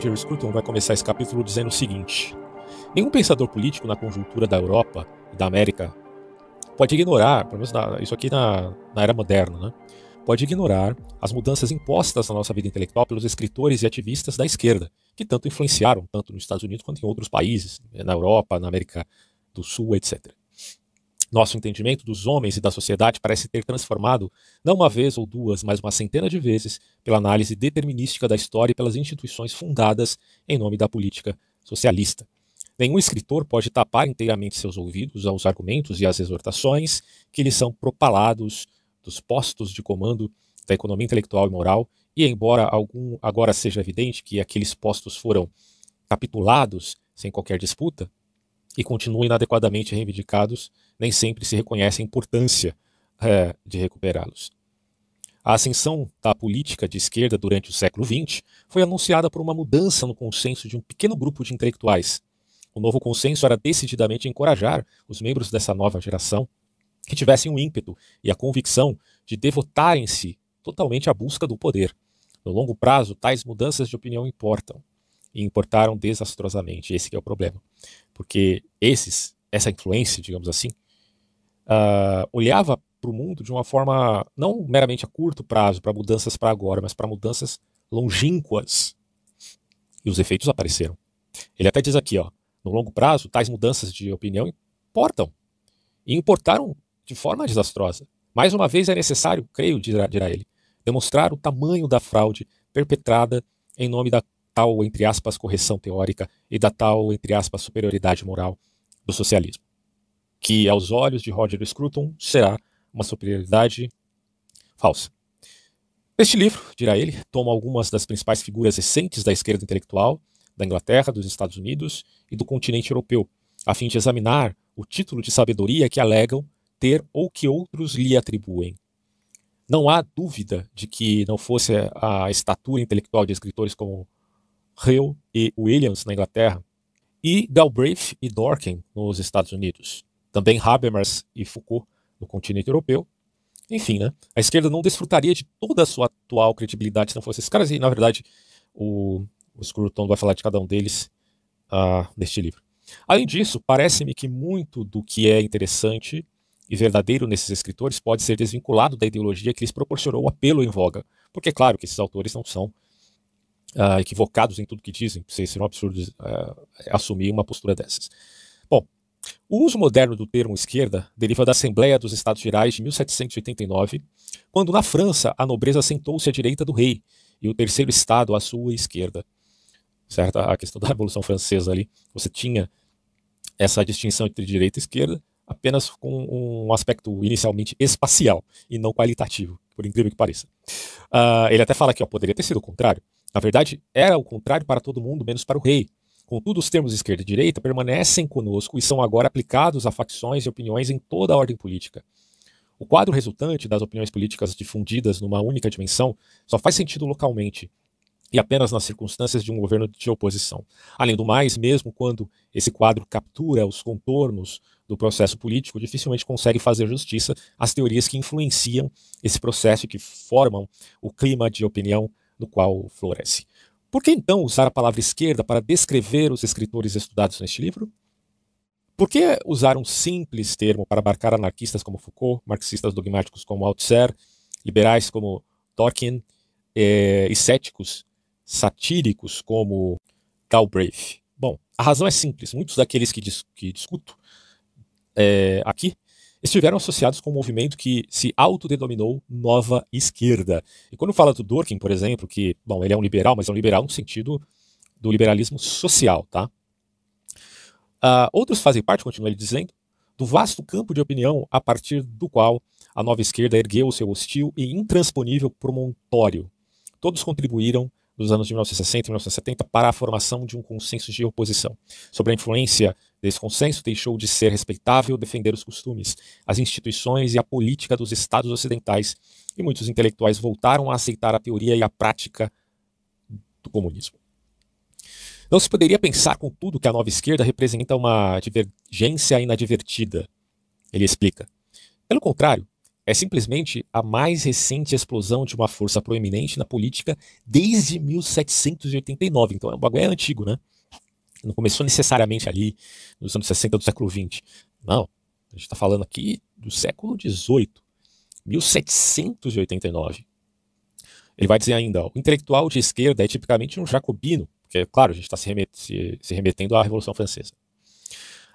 Jerry Scruton vai começar esse capítulo dizendo o seguinte: Nenhum pensador político na conjuntura da Europa e da América pode ignorar, pelo menos na, isso aqui na, na era moderna, né? pode ignorar as mudanças impostas na nossa vida intelectual pelos escritores e ativistas da esquerda, que tanto influenciaram, tanto nos Estados Unidos quanto em outros países, né, na Europa, na América do Sul, etc. Nosso entendimento dos homens e da sociedade parece ter transformado, não uma vez ou duas, mas uma centena de vezes, pela análise determinística da história e pelas instituições fundadas em nome da política socialista. Nenhum escritor pode tapar inteiramente seus ouvidos aos argumentos e às exortações que lhe são propalados dos postos de comando da economia intelectual e moral, e embora algum agora seja evidente que aqueles postos foram capitulados sem qualquer disputa, e continuam inadequadamente reivindicados, nem sempre se reconhece a importância é, de recuperá-los. A ascensão da política de esquerda durante o século XX foi anunciada por uma mudança no consenso de um pequeno grupo de intelectuais. O novo consenso era decididamente encorajar os membros dessa nova geração que tivessem o ímpeto e a convicção de devotarem-se totalmente à busca do poder. No longo prazo, tais mudanças de opinião importam e importaram desastrosamente. Esse é o problema. Porque esses, essa influência, digamos assim, uh, olhava para o mundo de uma forma não meramente a curto prazo, para mudanças para agora, mas para mudanças longínquas. E os efeitos apareceram. Ele até diz aqui, ó, no longo prazo, tais mudanças de opinião importam. E importaram de forma desastrosa. Mais uma vez é necessário, creio, dirá, dirá ele, demonstrar o tamanho da fraude perpetrada em nome da tal, entre aspas, correção teórica e da tal, entre aspas, superioridade moral do socialismo, que aos olhos de Roger Scruton será uma superioridade falsa. Este livro, dirá ele, toma algumas das principais figuras recentes da esquerda intelectual da Inglaterra, dos Estados Unidos e do continente europeu, a fim de examinar o título de sabedoria que alegam ter ou que outros lhe atribuem. Não há dúvida de que não fosse a estatura intelectual de escritores como Hill e Williams na Inglaterra e Galbraith e Dorkin nos Estados Unidos. Também Habermas e Foucault no continente europeu. Enfim, né? A esquerda não desfrutaria de toda a sua atual credibilidade se não fossem esses caras. E, na verdade, o, o Scruton vai falar de cada um deles uh, neste livro. Além disso, parece-me que muito do que é interessante e verdadeiro nesses escritores pode ser desvinculado da ideologia que lhes proporcionou o apelo em voga, porque é claro que esses autores não são uh, equivocados em tudo que dizem, seria um absurdo uh, assumir uma postura dessas. Bom, o uso moderno do termo esquerda deriva da Assembleia dos Estados Gerais de 1789, quando na França a nobreza sentou-se à direita do rei e o terceiro estado à sua esquerda. Certo? A questão da Revolução Francesa ali, você tinha essa distinção entre direita e esquerda, apenas com um aspecto inicialmente espacial e não qualitativo, por incrível que pareça. Uh, ele até fala que ó, poderia ter sido o contrário. Na verdade, era o contrário para todo mundo, menos para o rei. Contudo, os termos esquerda e direita permanecem conosco e são agora aplicados a facções e opiniões em toda a ordem política. O quadro resultante das opiniões políticas difundidas numa única dimensão só faz sentido localmente e apenas nas circunstâncias de um governo de oposição. Além do mais, mesmo quando esse quadro captura os contornos do processo político, dificilmente consegue fazer justiça às teorias que influenciam esse processo e que formam o clima de opinião no qual floresce. Por que então usar a palavra esquerda para descrever os escritores estudados neste livro? Por que usar um simples termo para abarcar anarquistas como Foucault, marxistas dogmáticos como Althusser, liberais como Dworkin eh, e céticos satíricos como Galbraith? Bom, a razão é simples. Muitos daqueles que, dis que discuto eh, aqui estiveram associados com um movimento que se autodenominou Nova Esquerda. E quando fala do Dworkin, por exemplo, que, bom, ele é um liberal, mas é um liberal no sentido do liberalismo social, tá? Uh, outros fazem parte, continua ele dizendo, do vasto campo de opinião a partir do qual a nova esquerda ergueu o seu hostil e intransponível promontório. Todos contribuíram dos anos de 1960 e 1970 para a formação de um consenso de oposição. Sobre a influência desse consenso, deixou de ser respeitável defender os costumes, as instituições e a política dos estados ocidentais, e muitos intelectuais voltaram a aceitar a teoria e a prática do comunismo. Não se poderia pensar, contudo, que a nova esquerda representa uma divergência inadvertida, ele explica. Pelo contrário, é simplesmente a mais recente explosão de uma força proeminente na política desde 1789. Então, é um bagulho é antigo, né? Não começou necessariamente ali nos anos 60 do século 20. Não, a gente está falando aqui do século 18, 1789. Ele vai dizer ainda, o intelectual de esquerda é tipicamente um jacobino, porque, claro, a gente está se, se, se remetendo à Revolução Francesa.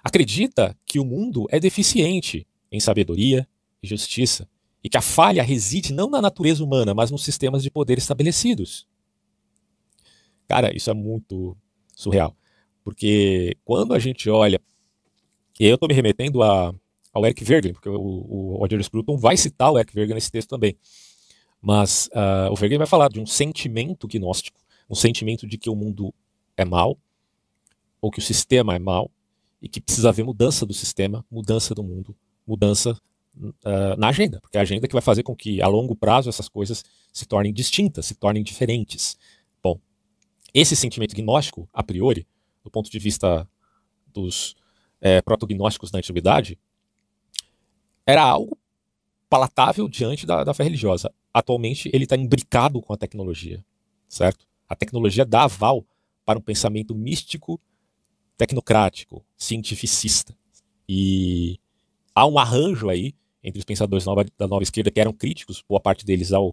Acredita que o mundo é deficiente em sabedoria, e justiça, e que a falha reside não na natureza humana, mas nos sistemas de poder estabelecidos. Cara, isso é muito surreal, porque quando a gente olha, e eu estou me remetendo a, ao Eric Vergen, porque o, Roger Scruton vai citar o Eric Vergen nesse texto também, mas uh, o Vergen vai falar de um sentimento gnóstico, um sentimento de que o mundo é mal, ou que o sistema é mal, e que precisa haver mudança do sistema, mudança do mundo, mudança uh, na agenda, porque é a agenda que vai fazer com que a longo prazo essas coisas se tornem distintas, se tornem diferentes. Bom, esse sentimento gnóstico, a priori, do ponto de vista dos é, protognósticos da antiguidade, era algo palatável diante da, da fé religiosa. Atualmente, ele está imbricado com a tecnologia, certo? A tecnologia dá aval para um pensamento místico, tecnocrático, cientificista. E há um arranjo aí entre os pensadores nova, da nova esquerda, que eram críticos, boa parte deles, ao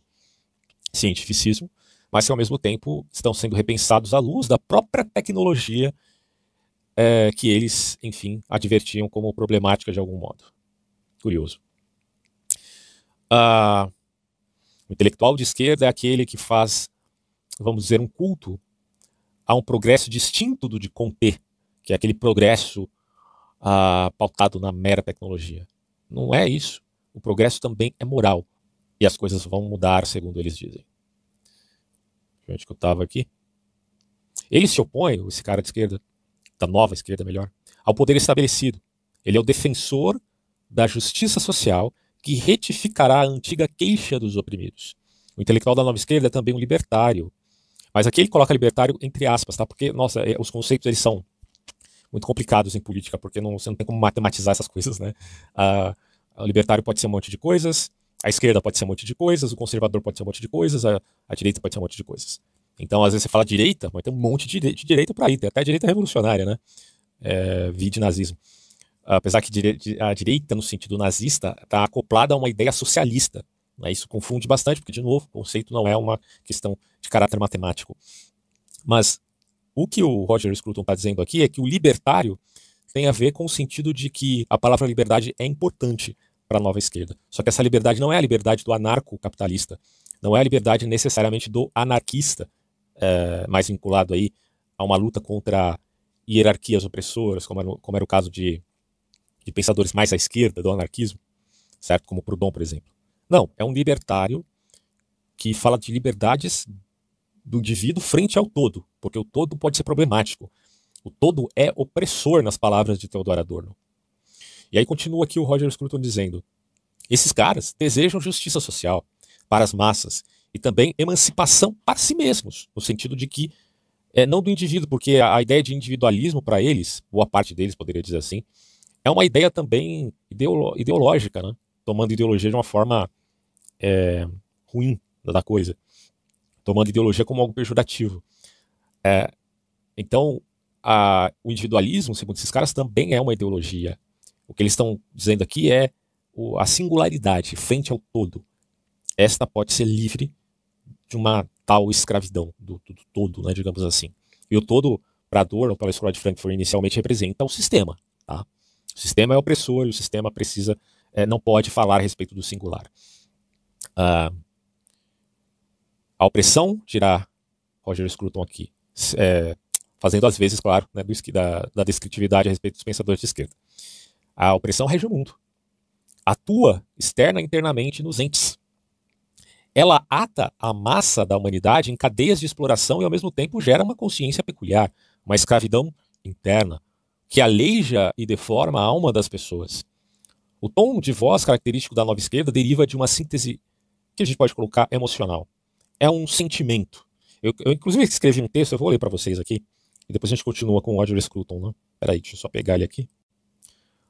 cientificismo, mas que ao mesmo tempo estão sendo repensados à luz da própria tecnologia é, que eles, enfim, advertiam como problemática de algum modo. Curioso. Ah, o intelectual de esquerda é aquele que faz, vamos dizer, um culto a um progresso distinto do de Comté, que é aquele progresso ah, pautado na mera tecnologia. Não é isso. O progresso também é moral. E as coisas vão mudar, segundo eles dizem. Onde que eu estava aqui? Ele se opõe, esse cara de esquerda, da nova esquerda, melhor, ao poder estabelecido. Ele é o defensor da justiça social que retificará a antiga queixa dos oprimidos. O intelectual da nova esquerda é também um libertário. Mas aqui ele coloca libertário entre aspas, tá? Porque, nossa, é, os conceitos eles são muito complicados em política, porque não, você não tem como matematizar essas coisas, né? Uh, ah, o libertário pode ser um monte de coisas, a esquerda pode ser um monte de coisas, o conservador pode ser um monte de coisas, a, a direita pode ser um monte de coisas. Então, às vezes você fala direita, mas tem um monte de, de direita por aí, tem até direita revolucionária, né? É, vi de nazismo. Apesar que a direita, no sentido nazista, está acoplada a uma ideia socialista. Né? Isso confunde bastante, porque, de novo, o conceito não é uma questão de caráter matemático. Mas o que o Roger Scruton está dizendo aqui é que o libertário tem a ver com o sentido de que a palavra liberdade é importante para a nova esquerda. Só que essa liberdade não é a liberdade do anarco-capitalista, não é a liberdade necessariamente do anarquista, é, mais vinculado aí a uma luta contra hierarquias opressoras, como era, como era o caso de, de pensadores mais à esquerda do anarquismo, certo? Como Proudhon, por exemplo. Não, é um libertário que fala de liberdades do indivíduo frente ao todo, porque o todo pode ser problemático. O todo é opressor, nas palavras de Theodor Adorno. E aí continua aqui o Roger Scruton dizendo: esses caras desejam justiça social para as massas e também emancipação para si mesmos, no sentido de que é, não do indivíduo, porque a, a ideia de individualismo para eles, boa parte deles poderia dizer assim, é uma ideia também ideolo, ideológica, né? tomando ideologia de uma forma é, ruim da coisa, tomando ideologia como algo pejorativo. É, então, a, o individualismo, segundo esses caras, também é uma ideologia o que eles estão dizendo aqui é a singularidade frente ao todo. Esta pode ser livre de uma tal escravidão do, do, do todo, né, digamos assim. E o todo, para Adorno, para a escola de Frankfurt, inicialmente representa o sistema. Tá? O sistema é opressor e o sistema precisa, é, não pode falar a respeito do singular. Ah, a opressão, dirá Roger Scruton aqui, é, fazendo às vezes, claro, né, do, da, da descritividade a respeito dos pensadores de esquerda. A opressão rege o mundo. Atua externa e internamente nos entes. Ela ata a massa da humanidade em cadeias de exploração e, ao mesmo tempo, gera uma consciência peculiar, uma escravidão interna, que aleija e deforma a alma das pessoas. O tom de voz característico da nova esquerda deriva de uma síntese que a gente pode colocar emocional. É um sentimento. Eu, eu inclusive, escrevi um texto, eu vou ler para vocês aqui, e depois a gente continua com o Roger Scruton. Né? Peraí, deixa eu só pegar ele aqui.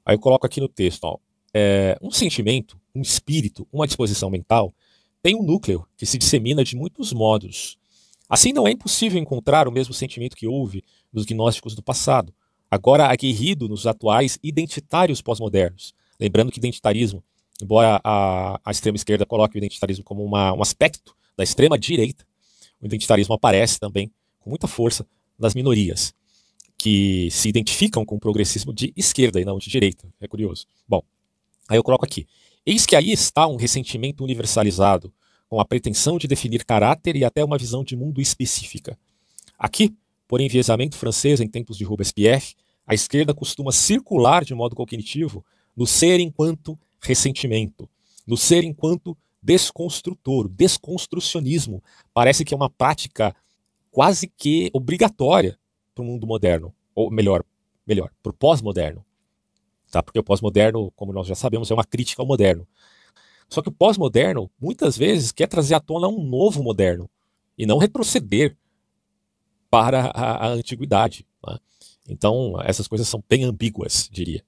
Aí eu coloco aqui no texto, ó, é, um sentimento, um espírito, uma disposição mental tem um núcleo que se dissemina de muitos modos. Assim, não é impossível encontrar o mesmo sentimento que houve nos gnósticos do passado, agora aguerrido nos atuais identitários pós-modernos. Lembrando que identitarismo, embora a, a extrema-esquerda coloque o identitarismo como uma, um aspecto da extrema-direita, o identitarismo aparece também com muita força nas minorias que se identificam com o progressismo de esquerda e não de direita. É curioso. Bom, aí eu coloco aqui. Eis que aí está um ressentimento universalizado, com a pretensão de definir caráter e até uma visão de mundo específica. Aqui, por enviesamento francês em tempos de Robespierre, a esquerda costuma circular de modo cognitivo no ser enquanto ressentimento, no ser enquanto desconstrutor, desconstrucionismo. Parece que é uma prática quase que obrigatória para o mundo moderno, ou melhor, melhor, para o pós-moderno. Tá? Porque o pós-moderno, como nós já sabemos, é uma crítica ao moderno. Só que o pós-moderno, muitas vezes, quer trazer à tona um novo moderno e não retroceder para a, a antiguidade. Né? Então, essas coisas são bem ambíguas, diria.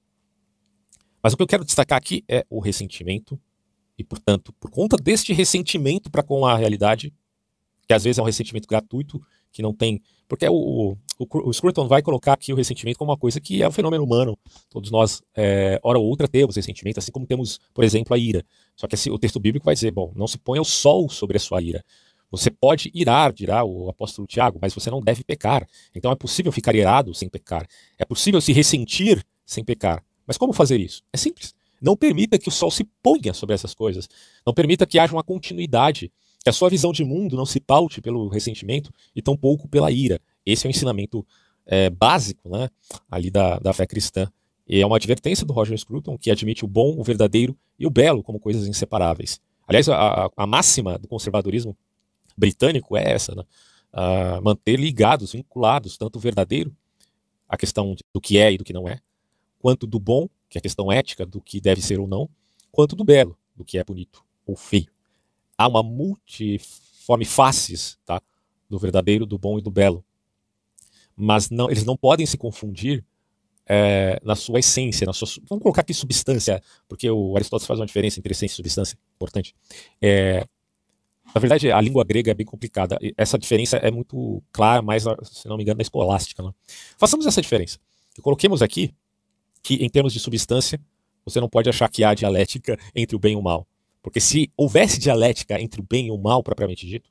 Mas o que eu quero destacar aqui é o ressentimento, e, portanto, por conta deste ressentimento para com a realidade, que às vezes é um ressentimento gratuito, que não tem. Porque é o, o, o Scruton vai colocar aqui o ressentimento como uma coisa que é um fenômeno humano. Todos nós, é, hora ou outra, temos ressentimento, assim como temos, por exemplo, a ira. Só que esse, o texto bíblico vai dizer: bom, não se ponha o sol sobre a sua ira. Você pode irar, dirá o apóstolo Tiago, mas você não deve pecar. Então é possível ficar irado sem pecar. É possível se ressentir sem pecar. Mas como fazer isso? É simples. Não permita que o sol se ponha sobre essas coisas. Não permita que haja uma continuidade que é a sua visão de mundo não se paute pelo ressentimento e tampouco pela ira. Esse é o ensinamento é, básico né, ali da, da fé cristã. E é uma advertência do Roger Scruton, que admite o bom, o verdadeiro e o belo como coisas inseparáveis. Aliás, a, a máxima do conservadorismo britânico é essa, né? Uh, manter ligados, vinculados, tanto o verdadeiro, a questão do que é e do que não é, quanto do bom, que é a questão ética do que deve ser ou não, quanto do belo, do que é bonito ou feio há uma multiforme faces tá? do verdadeiro, do bom e do belo. Mas não, eles não podem se confundir é, na sua essência, na sua, vamos colocar aqui substância, porque o Aristóteles faz uma diferença entre essência e substância, importante. É, na verdade, a língua grega é bem complicada. Essa diferença é muito clara, mas, se não me engano, na escolástica. Né? Façamos essa diferença. coloquemos aqui que, em termos de substância, você não pode achar que há dialética entre o bem e o mal. Porque se houvesse dialética entre o bem e o mal propriamente dito,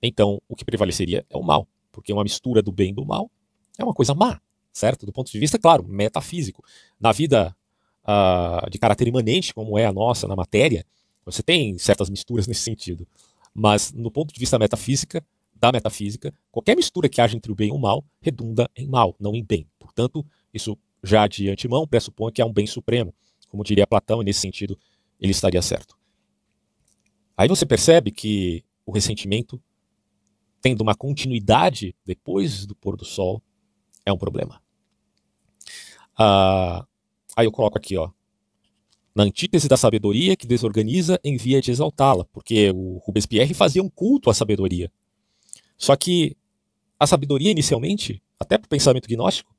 então o que prevaleceria é o mal. Porque uma mistura do bem e do mal é uma coisa má, certo? Do ponto de vista, claro, metafísico. Na vida uh, de caráter imanente, como é a nossa, na matéria, você tem certas misturas nesse sentido. Mas, no ponto de vista metafísica, da metafísica, qualquer mistura que haja entre o bem e o mal redunda em mal, não em bem. Portanto, isso já de antemão pressupõe que há é um bem supremo. Como diria Platão, e nesse sentido ele estaria certo. Aí você percebe que o ressentimento, tendo uma continuidade depois do pôr do sol, é um problema. Ah, aí eu coloco aqui, ó. Na antítese da sabedoria que desorganiza em via de exaltá-la, porque o Pierre fazia um culto à sabedoria. Só que a sabedoria, inicialmente, até para o pensamento gnóstico,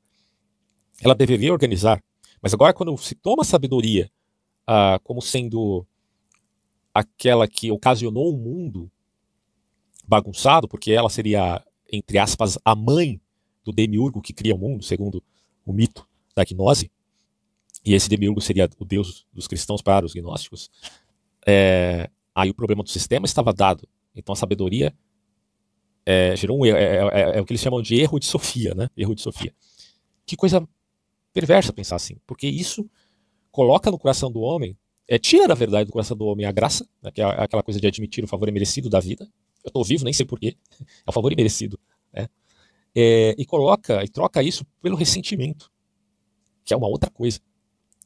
ela deveria organizar. Mas agora, quando se toma a sabedoria ah, como sendo aquela que ocasionou um mundo bagunçado, porque ela seria, entre aspas, a mãe do demiurgo que cria o mundo, segundo o mito da gnose, e esse demiurgo seria o deus dos cristãos para os gnósticos, é, aí o problema do sistema estava dado. Então a sabedoria é, gerou um erro, é é, é, é, o que eles chamam de erro de Sofia, né? Erro de Sofia. Que coisa perversa pensar assim, porque isso coloca no coração do homem é, tira a verdade do coração do homem a graça, né, que é aquela coisa de admitir o favor imerecido da vida. Eu estou vivo, nem sei porquê. É o favor imerecido. Né? É, e coloca e troca isso pelo ressentimento, que é uma outra coisa.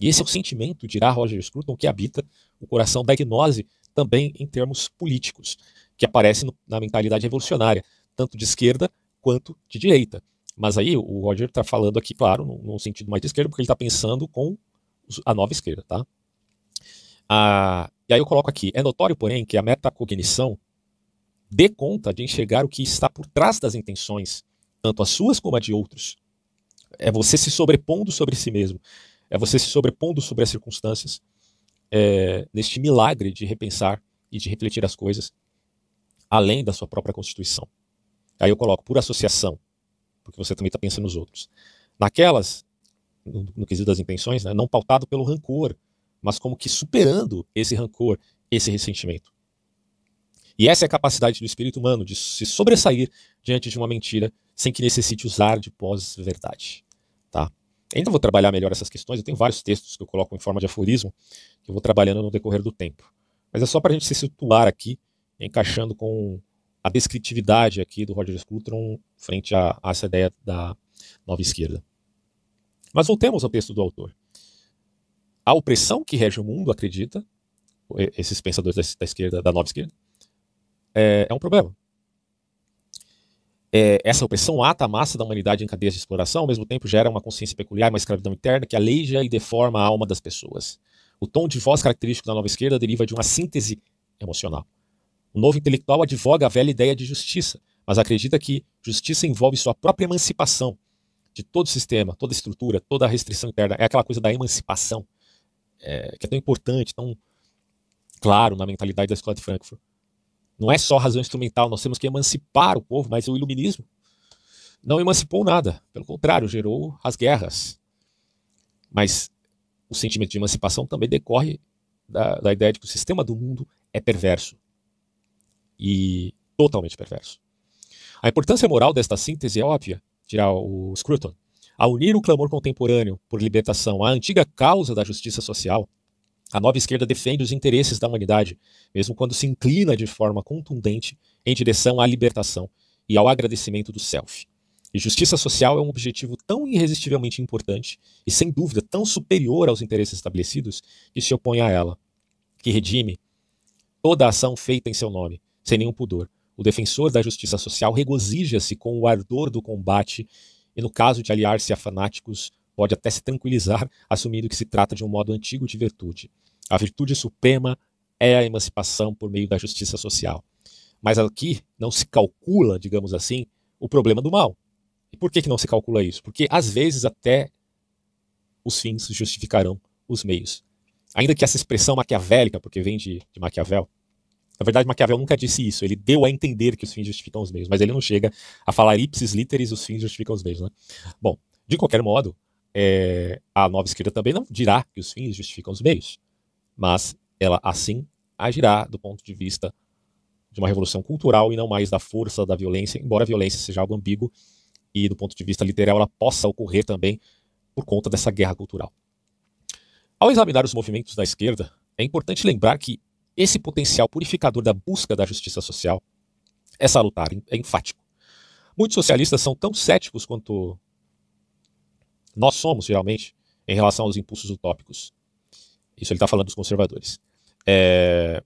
E esse é o sentimento, dirá Roger Scruton, que habita o coração da gnose também em termos políticos, que aparece no, na mentalidade revolucionária, tanto de esquerda quanto de direita. Mas aí o Roger está falando aqui, claro, num sentido mais de esquerda, porque ele está pensando com a nova esquerda, tá? e aí eu coloco aqui: é notório, porém, que a metacognição dê conta de enxergar o que está por trás das intenções, tanto as suas como as de outros. É você se sobrepondo sobre si mesmo, é você se sobrepondo sobre as circunstâncias, é, neste milagre de repensar e de refletir as coisas além da sua própria constituição. Aí eu coloco por associação, porque você também está pensando nos outros. Naquelas, no, no quesito das intenções, né, não pautado pelo rancor, mas como que superando esse rancor, esse ressentimento. E essa é a capacidade do espírito humano de se sobressair diante de uma mentira sem que necessite usar de pós-verdade. Tá? Ainda vou trabalhar melhor essas questões, eu tenho vários textos que eu coloco em forma de aforismo, que eu vou trabalhando no decorrer do tempo. Mas é só para a gente se situar aqui, encaixando com a descritividade aqui do Roger Scruton frente a, a essa ideia da nova esquerda. Mas voltemos ao texto do autor a opressão que rege o mundo, acredita, esses pensadores da, esquerda, da nova esquerda, é, é um problema. É, essa opressão ata a massa da humanidade em cadeias de exploração, ao mesmo tempo gera uma consciência peculiar, uma escravidão interna que aleija e deforma a alma das pessoas. O tom de voz característico da nova esquerda deriva de uma síntese emocional. O novo intelectual advoga a velha ideia de justiça, mas acredita que justiça envolve sua própria emancipação de todo o sistema, toda a estrutura, toda a restrição interna. É aquela coisa da emancipação é, que é tão importante, tão claro na mentalidade da escola de Frankfurt. Não é só razão instrumental, nós temos que emancipar o povo, mas é o iluminismo não emancipou nada, pelo contrário, gerou as guerras. Mas o sentimento de emancipação também decorre da, da ideia de que o sistema do mundo é perverso e totalmente perverso. A importância moral desta síntese é óbvia, dirá o Scruton. A unir o clamor contemporâneo por libertação à antiga causa da justiça social, a nova esquerda defende os interesses da humanidade, mesmo quando se inclina de forma contundente em direção à libertação e ao agradecimento do self. E justiça social é um objetivo tão irresistivelmente importante e, sem dúvida, tão superior aos interesses estabelecidos que se opõe a ela, que redime toda ação feita em seu nome, sem nenhum pudor. O defensor da justiça social regozija-se com o ardor do combate e no caso de aliar-se a fanáticos, pode até se tranquilizar, assumindo que se trata de um modo antigo de virtude. A virtude suprema é a emancipação por meio da justiça social. Mas aqui não se calcula, digamos assim, o problema do mal. E por que, que não se calcula isso? Porque às vezes até os fins justificarão os meios. Ainda que essa expressão maquiavélica, porque vem de, de Maquiavel, na verdade, Maquiavel nunca disse isso. Ele deu a entender que os fins justificam os meios, mas ele não chega a falar ipsis literis os fins justificam os meios. Né? Bom, de qualquer modo, é, a nova esquerda também não dirá que os fins justificam os meios, mas ela assim agirá do ponto de vista de uma revolução cultural e não mais da força da violência, embora a violência seja algo ambíguo e do ponto de vista literal ela possa ocorrer também por conta dessa guerra cultural. Ao examinar os movimentos da esquerda, é importante lembrar que esse potencial purificador da busca da justiça social é salutar, é enfático. Muitos socialistas são tão céticos quanto nós somos, geralmente, em relação aos impulsos utópicos. Isso ele está falando dos conservadores. É...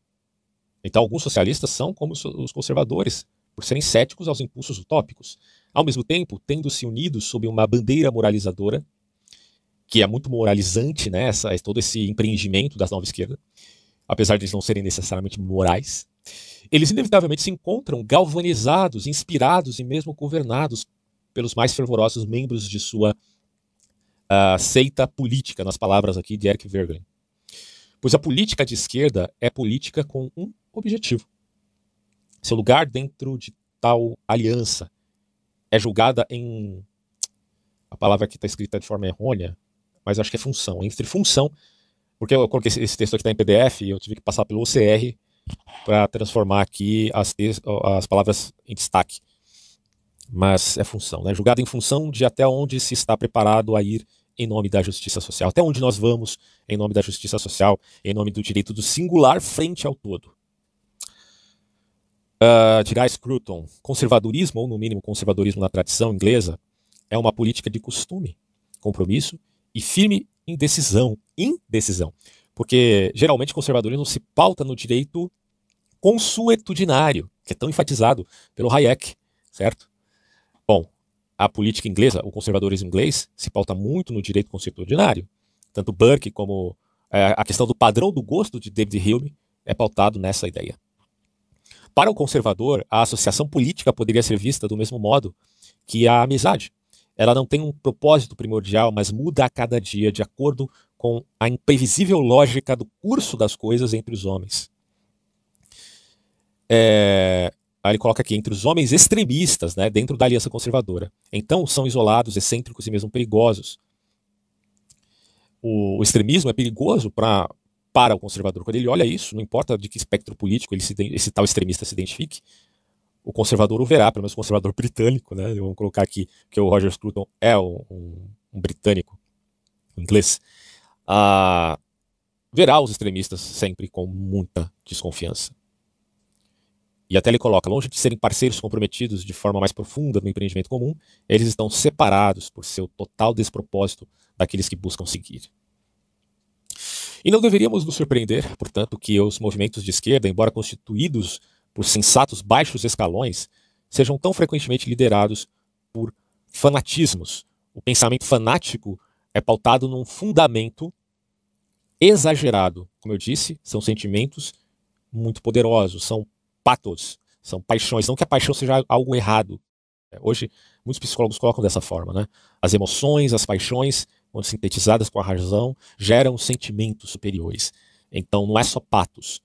Então, alguns socialistas são como os conservadores, por serem céticos aos impulsos utópicos. Ao mesmo tempo, tendo-se unidos sob uma bandeira moralizadora, que é muito moralizante, né, essa, todo esse empreendimento da nova esquerda, apesar de eles não serem necessariamente morais, eles inevitavelmente se encontram galvanizados, inspirados e mesmo governados pelos mais fervorosos membros de sua uh, seita política, nas palavras aqui de Eric Vergelin. Pois a política de esquerda é política com um objetivo. Seu lugar dentro de tal aliança é julgada em. A palavra aqui está escrita de forma errônea, mas acho que é função. Entre função porque eu coloquei esse texto aqui está em PDF e eu tive que passar pelo OCR para transformar aqui as, as palavras em destaque. Mas é função, né? Julgado em função de até onde se está preparado a ir em nome da justiça social. Até onde nós vamos em nome da justiça social, em nome do direito do singular frente ao todo. Uh, Scruton, conservadorismo, ou no mínimo conservadorismo na tradição inglesa, é uma política de costume, compromisso e firme indecisão indecisão. Porque geralmente o conservadorismo se pauta no direito consuetudinário, que é tão enfatizado pelo Hayek, certo? Bom, a política inglesa, o conservadorismo inglês, se pauta muito no direito consuetudinário. Tanto Burke como é, a questão do padrão do gosto de David Hume é pautado nessa ideia. Para o conservador, a associação política poderia ser vista do mesmo modo que a amizade. Ela não tem um propósito primordial, mas muda a cada dia de acordo com a imprevisível lógica do curso das coisas entre os homens. É, aí ele coloca aqui, entre os homens extremistas, né, dentro da aliança conservadora. Então, são isolados, excêntricos e mesmo perigosos. O, o extremismo é perigoso pra, para o conservador. Quando ele olha isso, não importa de que espectro político ele se, esse tal extremista se identifique, o conservador o verá, pelo menos o conservador britânico, né? Vamos colocar aqui que o Roger Scruton é um, um, um britânico, um inglês a verá os extremistas sempre com muita desconfiança. E até ele coloca: longe de serem parceiros comprometidos de forma mais profunda no empreendimento comum, eles estão separados por seu total despropósito daqueles que buscam seguir. E não deveríamos nos surpreender, portanto, que os movimentos de esquerda, embora constituídos por sensatos baixos escalões, sejam tão frequentemente liderados por fanatismos. O pensamento fanático é pautado num fundamento exagerado. Como eu disse, são sentimentos muito poderosos, são patos, são paixões. Não que a paixão seja algo errado. É, hoje, muitos psicólogos colocam dessa forma, né? As emoções, as paixões, quando sintetizadas com a razão, geram sentimentos superiores. Então, não é só patos.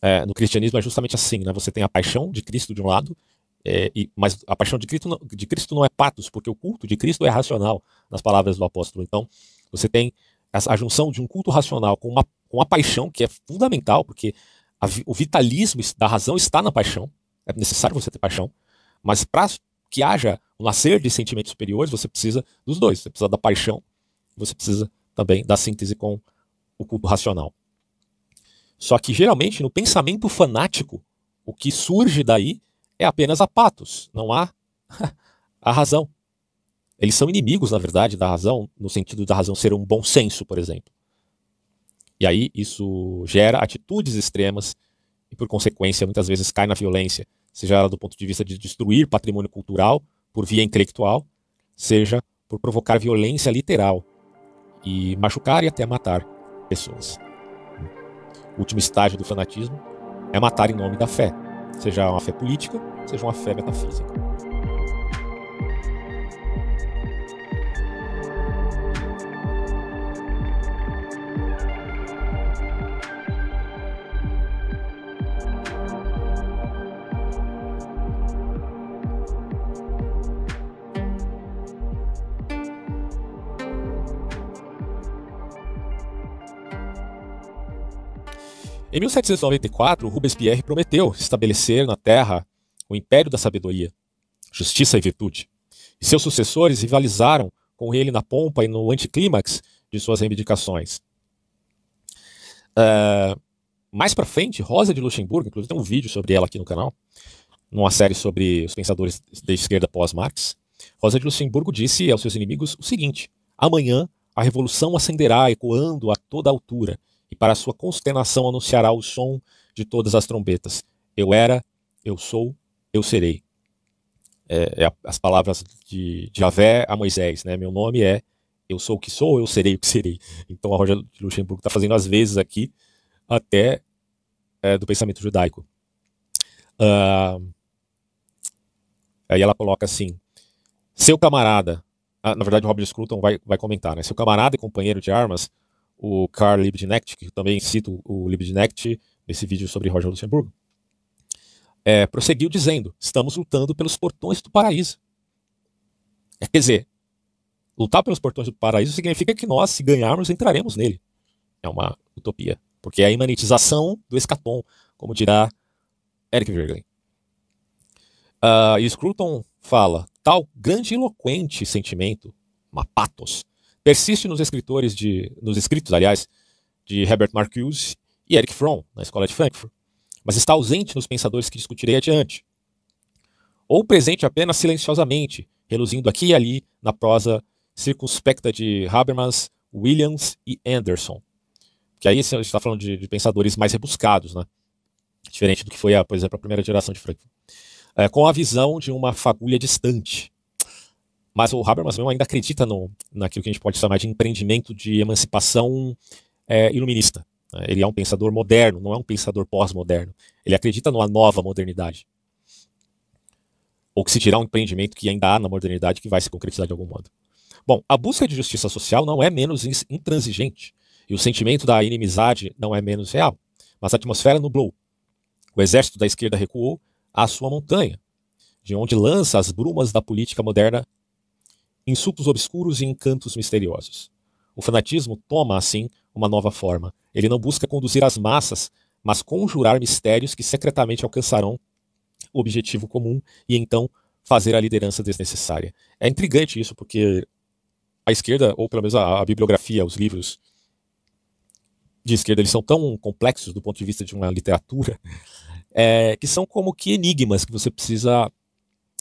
É, no cristianismo é justamente assim, né? Você tem a paixão de Cristo de um lado, é, e, mas a paixão de Cristo, não, de Cristo não é patos, porque o culto de Cristo é racional, nas palavras do apóstolo. Então, você tem a junção de um culto racional com, uma, com a paixão, que é fundamental, porque a, o vitalismo da razão está na paixão. É necessário você ter paixão. Mas para que haja o nascer de sentimentos superiores, você precisa dos dois. Você precisa da paixão, você precisa também da síntese com o culto racional. Só que geralmente no pensamento fanático, o que surge daí é apenas a patos, não há a razão. Eles são inimigos, na verdade, da razão, no sentido da razão ser um bom senso, por exemplo. E aí isso gera atitudes extremas e, por consequência, muitas vezes cai na violência, seja ela do ponto de vista de destruir patrimônio cultural por via intelectual, seja por provocar violência literal e machucar e até matar pessoas. O último estágio do fanatismo é matar em nome da fé, seja uma fé política, seja uma fé metafísica. Em 1794, Robespierre prometeu estabelecer na Terra o império da sabedoria, justiça e virtude. E seus sucessores rivalizaram com ele na pompa e no anticlímax de suas reivindicações. Uh, mais para frente, Rosa de Luxemburgo, inclusive tem um vídeo sobre ela aqui no canal, numa série sobre os pensadores da esquerda pós-Marx, Rosa de Luxemburgo disse aos seus inimigos o seguinte: amanhã a revolução ascenderá ecoando a toda altura e para sua consternação anunciará o som de todas as trombetas. Eu era, eu sou, eu serei. É, é as palavras de, Javé a Moisés, né? Meu nome é eu sou o que sou, eu serei o que serei. Então a Roja Luxemburgo está fazendo às vezes aqui até é, do pensamento judaico. Uh, aí ela coloca assim: seu camarada, ah, na verdade o Robert Scruton vai, vai comentar, né? Seu camarada e companheiro de armas o Karl Liebknecht, que também cito o Liebknecht nesse vídeo sobre Roger Luxemburgo, é, prosseguiu dizendo: estamos lutando pelos portões do paraíso. É, quer dizer, lutar pelos portões do paraíso significa que nós, se ganharmos, entraremos nele. É uma utopia, porque é a imanetização do escatom, como dirá Eric Vergen. Uh, ah, e Scruton fala: tal grande e eloquente sentimento, uma patos, persiste nos escritores de, nos escritos, aliás, de Herbert Marcuse e Eric Fromm, na Escola de Frankfurt, mas está ausente nos pensadores que discutirei adiante. Ou presente apenas silenciosamente, reluzindo aqui e ali na prosa circunspecta de Habermas, Williams e Anderson. Que aí a gente está falando de, de, pensadores mais rebuscados, né? Diferente do que foi, a, ah, por exemplo, a primeira geração de Frankfurt. É, com a visão de uma fagulha distante, mas o Habermas mesmo ainda acredita no, naquilo que a gente pode chamar de empreendimento de emancipação é, iluminista. Né? Ele é um pensador moderno, não é um pensador pós-moderno. Ele acredita numa nova modernidade. Ou que se tirar um empreendimento que ainda há na modernidade que vai se concretizar de algum modo. Bom, a busca de justiça social não é menos intransigente. E o sentimento da inimizade não é menos real. Mas a atmosfera é nublou. O exército da esquerda recuou à sua montanha, de onde lança as brumas da política moderna insultos obscuros e encantos misteriosos. O fanatismo toma, assim, uma nova forma. Ele não busca conduzir as massas, mas conjurar mistérios que secretamente alcançarão o objetivo comum e então fazer a liderança desnecessária. É intrigante isso, porque a esquerda, ou pelo menos a, a bibliografia, os livros de esquerda, eles são tão complexos do ponto de vista de uma literatura, é, que são como que enigmas que você precisa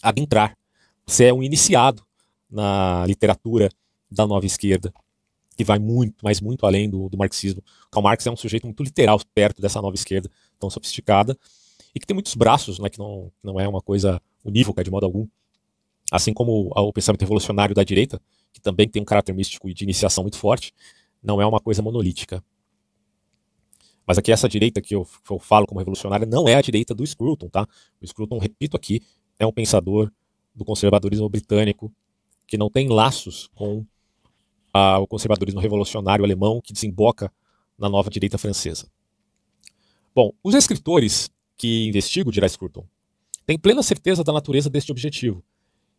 adentrar. Você é um iniciado na literatura da nova esquerda, que vai muito, mas muito além do, do marxismo. Karl Marx é um sujeito muito literal perto dessa nova esquerda tão sofisticada e que tem muitos braços, né, que não, não é uma coisa unívoca de modo algum. Assim como o pensamento revolucionário da direita, que também tem um caráter místico e de iniciação muito forte, não é uma coisa monolítica. Mas aqui essa direita que eu, que eu falo como revolucionária não é a direita do Scruton, tá? O Scruton, repito aqui, é um pensador do conservadorismo britânico que não tem laços com a, ah, o conservadorismo revolucionário alemão que desemboca na nova direita francesa. Bom, os escritores que investigam Gerais Scruton têm plena certeza da natureza deste objetivo.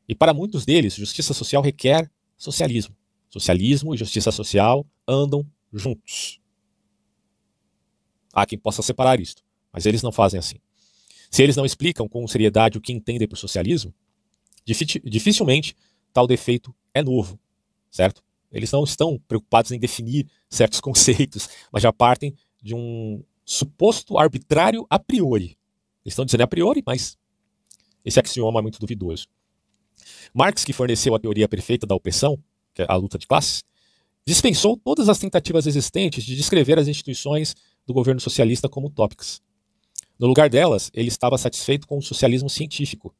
E para muitos deles, justiça social requer socialismo. Socialismo e justiça social andam juntos. Há quem possa separar isto, mas eles não fazem assim. Se eles não explicam com seriedade o que entendem por socialismo, dificilmente tal defeito é novo, certo? Eles não estão preocupados em definir certos conceitos, mas já partem de um suposto arbitrário a priori. Eles estão dizendo a priori, mas esse axioma é muito duvidoso. Marx, que forneceu a teoria perfeita da opressão, que é a luta de classes, dispensou todas as tentativas existentes de descrever as instituições do governo socialista como utópicas. No lugar delas, ele estava satisfeito com o socialismo científico,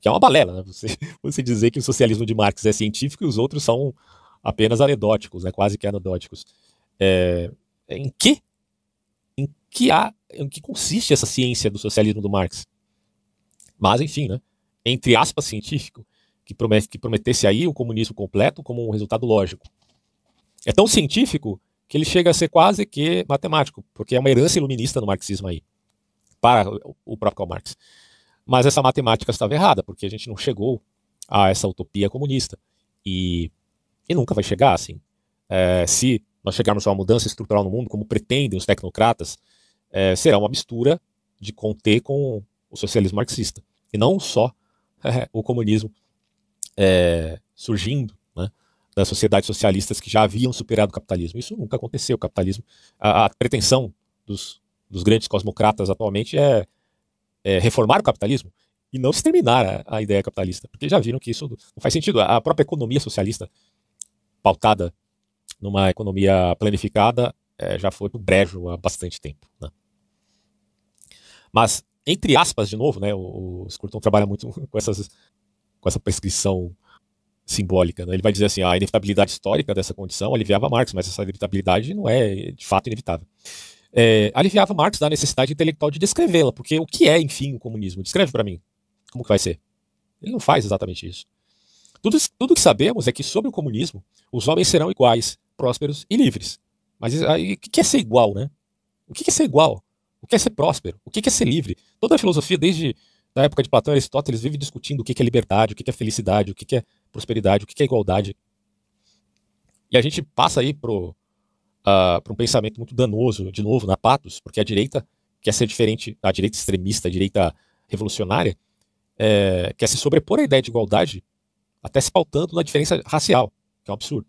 que é uma balela, né? você, você dizer que o socialismo de Marx é científico e os outros são apenas anedóticos, né? quase que anedóticos. É, é, em que? Em que há, em que consiste essa ciência do socialismo do Marx? Mas, enfim, né? entre aspas, científico, que, promete, que prometesse aí o comunismo completo como um resultado lógico. É tão científico que ele chega a ser quase que matemático, porque é uma herança iluminista no marxismo aí, para o próprio Karl Marx. Mas essa matemática estava errada, porque a gente não chegou a essa utopia comunista. E, e nunca vai chegar, assim. É, se nós chegarmos a uma mudança estrutural no mundo, como pretendem os tecnocratas, é, será uma mistura de conter com o socialismo marxista. E não só é, o comunismo é, surgindo né, das sociedades socialistas que já haviam superado o capitalismo. Isso nunca aconteceu. O capitalismo, a, a pretensão dos, dos grandes cosmocratas atualmente é é, reformar o capitalismo e não exterminar a, a, ideia capitalista, porque já viram que isso não faz sentido. A própria economia socialista, pautada numa economia planificada, é, já foi para brejo há bastante tempo. Né? Mas, entre aspas, de novo, né, o, o Scruton trabalha muito com, essas, com essa prescrição simbólica. Né? Ele vai dizer assim, a inevitabilidade histórica dessa condição aliviava Marx, mas essa inevitabilidade não é de fato inevitável é, aliviava Marx da necessidade intelectual de descrevê-la, porque o que é, enfim, o comunismo? Descreve para mim. Como que vai ser? Ele não faz exatamente isso. Tudo, tudo que sabemos é que sobre o comunismo, os homens serão iguais, prósperos e livres. Mas aí, o que é ser igual, né? O que é ser igual? O que é ser próspero? O que é ser livre? Toda a filosofia, desde a época de Platão e Aristóteles, vive discutindo o que é liberdade, o que é felicidade, o que é prosperidade, o que é igualdade. E a gente passa aí pro, uh, ah, para um pensamento muito danoso, de novo, na Patos, porque a direita quer ser diferente, a direita extremista, a direita revolucionária, é, quer se sobrepor à ideia de igualdade, até se pautando na diferença racial, que é um absurdo.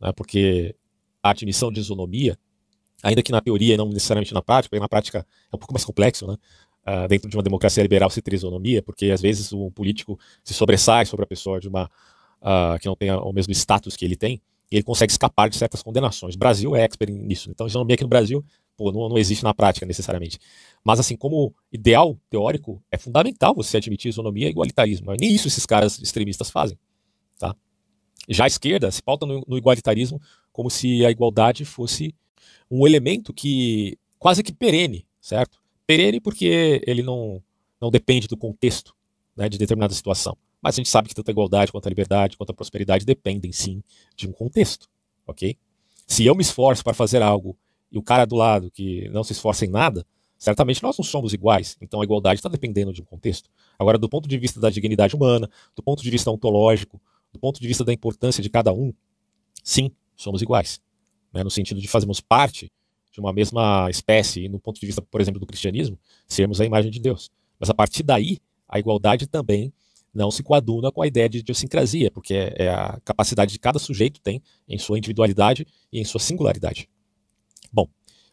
Né? Porque a admissão de isonomia, ainda que na teoria e não necessariamente na prática, porque na prática é um pouco mais complexo, né? Uh, dentro de uma democracia liberal se ter isonomia, porque às vezes um político se sobressai sobre a pessoa de uma uh, que não tem o mesmo status que ele tem, e ele consegue escapar de certas condenações. O Brasil é expert nisso. Então, isonomia aqui no Brasil pô, não, não, existe na prática necessariamente. Mas, assim, como ideal teórico, é fundamental você admitir isonomia e igualitarismo. nem isso esses caras extremistas fazem. Tá? Já a esquerda se pauta no, no igualitarismo como se a igualdade fosse um elemento que quase que perene, certo? Perene porque ele não, não depende do contexto né, de determinada situação. Mas a gente sabe que tanto a igualdade quanto a liberdade quanto a prosperidade dependem sim de um contexto, ok? Se eu me esforço para fazer algo e o cara do lado que não se esforça em nada, certamente nós não somos iguais. Então a igualdade está dependendo de um contexto. Agora, do ponto de vista da dignidade humana, do ponto de vista ontológico, do ponto de vista da importância de cada um, sim, somos iguais. Né? No sentido de fazermos parte de uma mesma espécie, e no ponto de vista, por exemplo, do cristianismo, sermos a imagem de Deus. Mas a partir daí, a igualdade também não se coaduna com a ideia de idiosincrasia, porque é, é, a capacidade que cada sujeito tem em sua individualidade e em sua singularidade. Bom,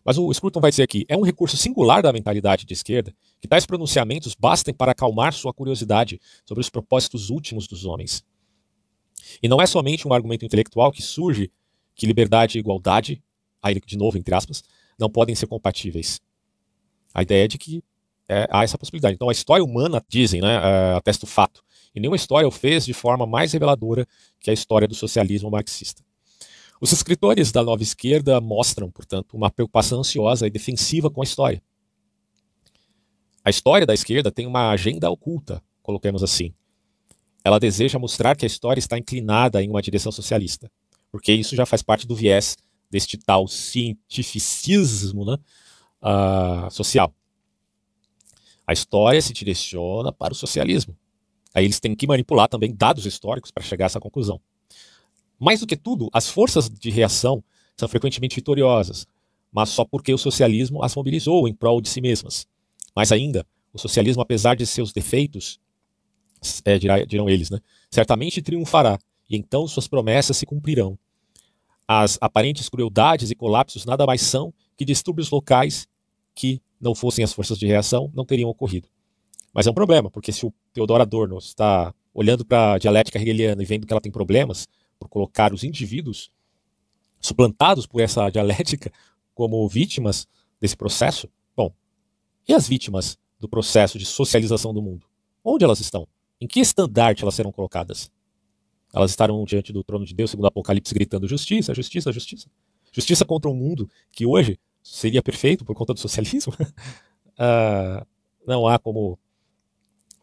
mas o Scruton vai dizer aqui: é um recurso singular da mentalidade de esquerda que tais pronunciamentos bastem para acalmar sua curiosidade sobre os propósitos últimos dos homens. E não é somente um argumento intelectual que surge que liberdade e igualdade, aí de novo entre aspas, não podem ser compatíveis. A ideia é de que é, há essa possibilidade. Então a história humana, dizem, né, é, atesta o fato e nenhuma história o fez de forma mais reveladora que a história do socialismo marxista. Os escritores da nova esquerda mostram, portanto, uma preocupação ansiosa e defensiva com a história. A história da esquerda tem uma agenda oculta, coloquemos assim. Ela deseja mostrar que a história está inclinada em uma direção socialista, porque isso já faz parte do viés deste tal cientificismo né, uh, social. A história se direciona para o socialismo. Aí eles têm que manipular também dados históricos para chegar a essa conclusão. Mais do que tudo, as forças de reação são frequentemente vitoriosas, mas só porque o socialismo as mobilizou em prol de si mesmas. Mais ainda, o socialismo, apesar de seus defeitos, é, dirão eles, né, certamente triunfará, e então suas promessas se cumprirão. As aparentes crueldades e colapsos nada mais são que distúrbios locais que, não fossem as forças de reação, não teriam ocorrido. Mas é um problema, porque se o Teodoro Adorno está olhando para a dialética hegeliana e vendo que ela tem problemas por colocar os indivíduos suplantados por essa dialética como vítimas desse processo, bom, e as vítimas do processo de socialização do mundo? Onde elas estão? Em que estandarte elas serão colocadas? Elas estarão diante do trono de Deus, segundo o Apocalipse, gritando justiça, justiça, justiça. Justiça contra um mundo que hoje seria perfeito por conta do socialismo. uh, não há como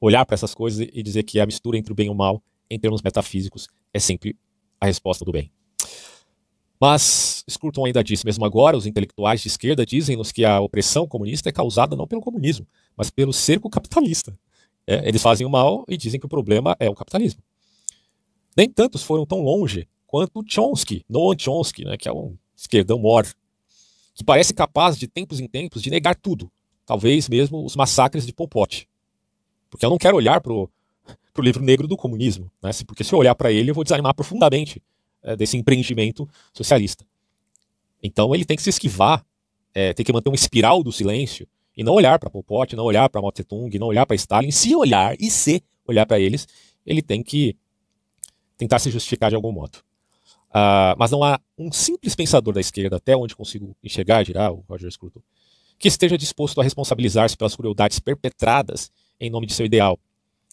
olhar para essas coisas e dizer que a mistura entre o bem e o mal, em termos metafísicos, é sempre a resposta do bem. Mas escutam ainda disso, mesmo agora, os intelectuais de esquerda dizem-nos que a opressão comunista é causada não pelo comunismo, mas pelo cerco capitalista. É, eles fazem o mal e dizem que o problema é o capitalismo. Nem tantos foram tão longe quanto Chomsky, Noam Chomsky, né, que é um esquerdão mor, que parece capaz de tempos em tempos de negar tudo, talvez mesmo os massacres de Pol Pot. Porque eu não quero olhar para o livro negro do comunismo, né? porque se eu olhar para ele, eu vou desanimar profundamente é, desse empreendimento socialista. Então ele tem que se esquivar, é, tem que manter uma espiral do silêncio e não olhar para Pol Pot, não olhar para Mao Tse Tung, não olhar para Stalin. Se olhar e se olhar para eles, ele tem que tentar se justificar de algum modo. Uh, mas não há um simples pensador da esquerda, até onde consigo enxergar, dirá o Roger Scruton, que esteja disposto a responsabilizar-se pelas crueldades perpetradas em nome de seu ideal.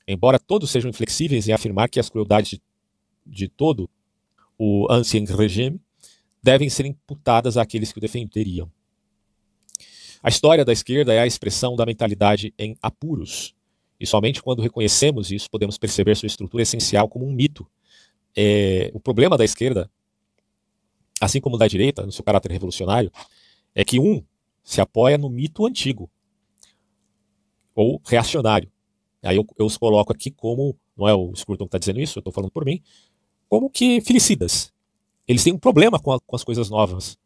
Embora todos sejam inflexíveis em afirmar que as crueldades de, de todo o ancien regime devem ser imputadas àqueles que o defenderiam. A história da esquerda é a expressão da mentalidade em apuros, e somente quando reconhecemos isso podemos perceber sua estrutura essencial como um mito. É, o problema da esquerda, assim como da direita, no seu caráter revolucionário, é que um se apoia no mito antigo, ou reacionário. Aí eu, eu os coloco aqui como, não é o Scruton que está dizendo isso, eu estou falando por mim, como que felicidas. Eles têm um problema com, a, com as coisas novas.